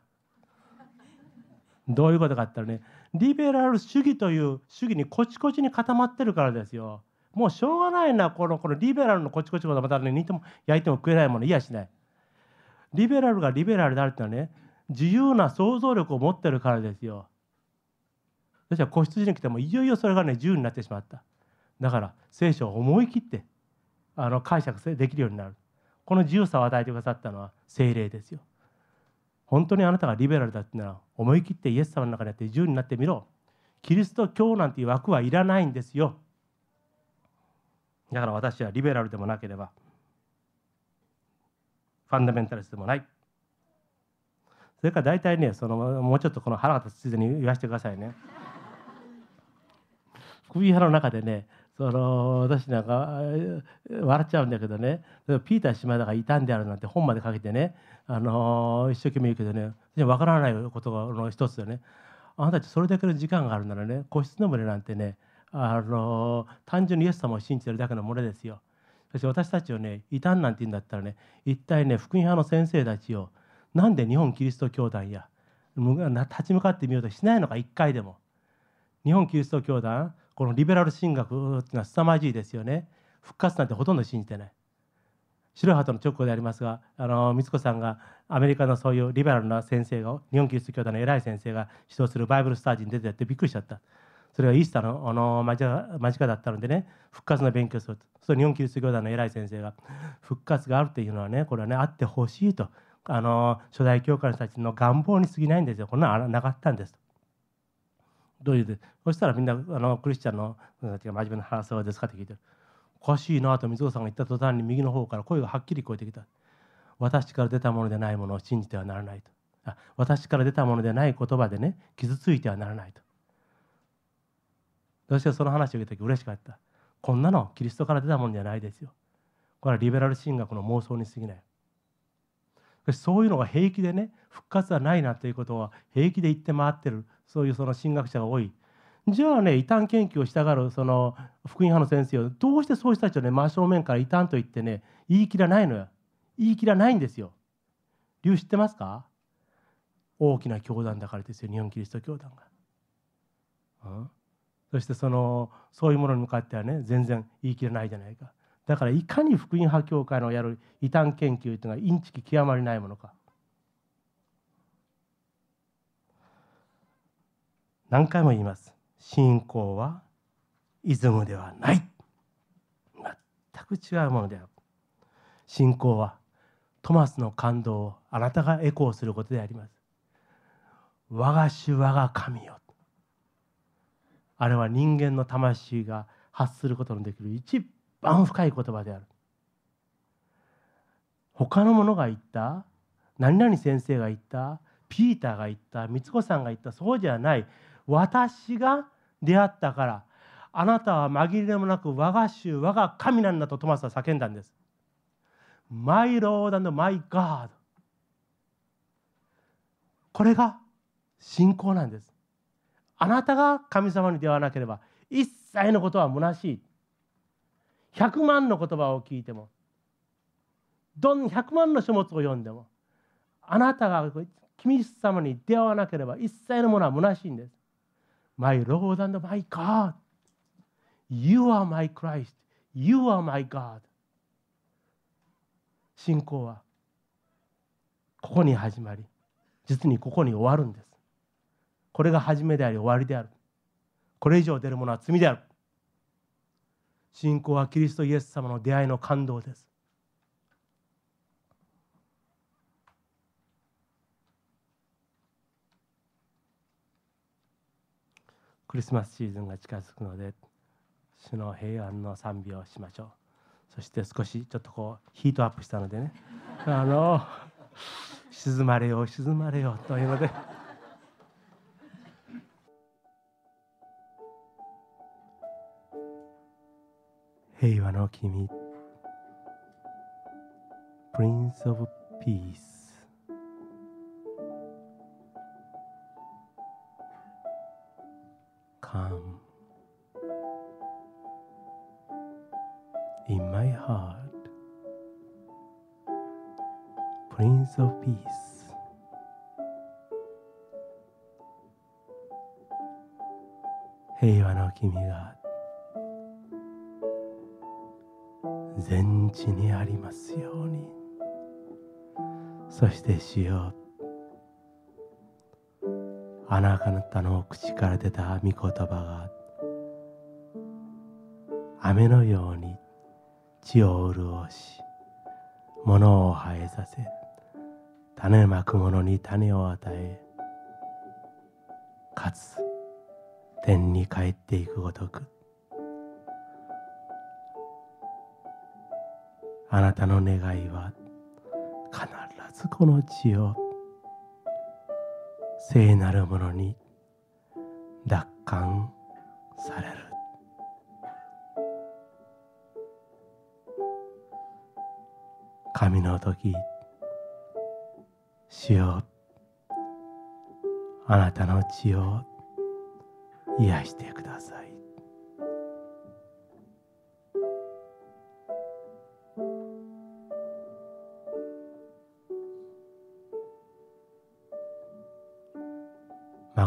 どういうことかって言ったらねリベラル主義という主義にこちこちに固まってるからですよもうしょうがないなこのこのリベラルのこちこちことまたね煮ても焼いても食えないものいやしないリベラルがリベラルであるってのはね自由な想像力を持ってるからですよ私は子羊に来てもいよいよそれがね自由になってしまっただから聖書は思い切ってあの解釈できるようになるこの自由さを与えてくださったのは精霊ですよ本当にあなたがリベラルだってなら思い切ってイエス様の中にあって自由になってみろキリスト教なんていう枠はいらないんですよだから私はリベラルでもなければファンダメンタリストでもないそれから大体ねそのもうちょっとこの腹が立つついでに言わせてくださいね福音派の中でねその私なんか笑っちゃうんだけどねピーター島田がいたんであるなんて本までかけてね、あの一生懸命言うけどね分からないことの一つよねあなたたちそれだけの時間があるならね個室の群れなんてね、あの単純にイエス様を信じてるだけの群れですよ。そして私たちをね異端なんて言うんだったらね一体ね福音派の先生たちをなんで日本キリスト教団や立ち向かってみようとしないのか一回でも。日本キリスト教団このリベラル神学っていうのは凄まじいですよね復活なんてほとんど信じてない白鳩の直後でありますがあの光子さんがアメリカのそういうリベラルな先生が日本キリスト教団の偉い先生が指導するバイブルスタジオに出てやってびっくりしちゃったそれがイースターのあの間近だったのでね復活の勉強するとそ日本キリスト教団の偉い先生が復活があるっていうのはねこれはねあってほしいとあの初代教会の人たちの願望に過ぎないんですよこんなのなかったんですとどういうでそしたらみんなあのクリスチャンの人たちが真面目な話はですかって聞いてるおかしいなと水尾さんが言った途端に右の方から声がはっきり聞こえてきた私から出たものでないものを信じてはならないとあ私から出たものでない言葉でね傷ついてはならないと私はその話を受けた時嬉しかったこんなのキリストから出たものじゃないですよこれはリベラル神学の妄想に過ぎないそういうのが平気でね復活はないなということは平気で言って回ってるそういうその進学者が多いじゃあね異端研究をしたがるその福音派の先生をどうしてそういう人たちをね真正面から異端と言ってね言い切らないのよ言い切らないんですよ理由知ってますか大きな教団だからですよ日本キリスト教団が、うん、そしてそのそういうものに向かってはね全然言い切れないじゃないかだからいかに福音派教会のやる異端研究というのがインチキ極まりないものか何回も言います信仰はイズムではない全く違うものである信仰はトマスの感動をあなたがエコーすることであります我が主我が神よあれは人間の魂が発することのできる一番深い言葉である他の者が言った何々先生が言ったピーターが言った光子さんが言ったそうじゃない私が出会ったからあなたは紛れもなく我が主我が神なんだとトマスは叫んだんです。マイローダのマイガードこれが信仰なんです。あなたが神様に出会わなければ一切のことは虚しい。100万の言葉を聞いてもどん100万の書物を読んでもあなたが君様に出会わなければ一切のものは虚しいんです。My Lord and my God. You are my Christ. You are my God. 信仰はここに始まり、実にここに終わるんです。これが始めであり終わりである。これ以上出るものは罪である。信仰はキリストイエス様の出会いの感動です。クリスマスシーズンが近づくので主の平安の賛美をしましょうそして少しちょっとこうヒートアップしたのでね あの静まれよ静まれよというので平和の君 Prince of Peace しようあなたの口から出た御言葉が雨のように地を潤し物を生えさせ種まく者に種を与えかつ天に帰っていくごとくあなたの願いは叶つこの地を聖なるものに奪還される神の時主よあなたの血を癒してください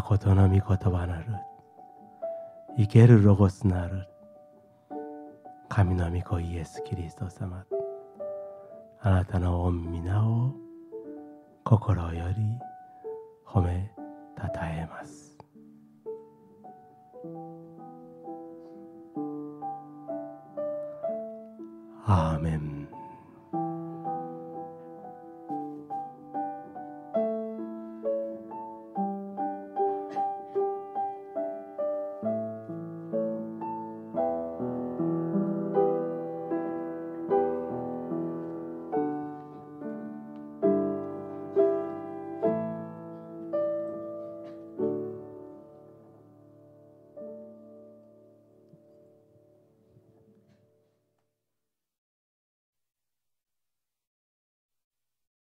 ことの御言葉なる生けるロゴスなる神の御子イエス・キリスト様あなたの御皆を心より褒めたたえます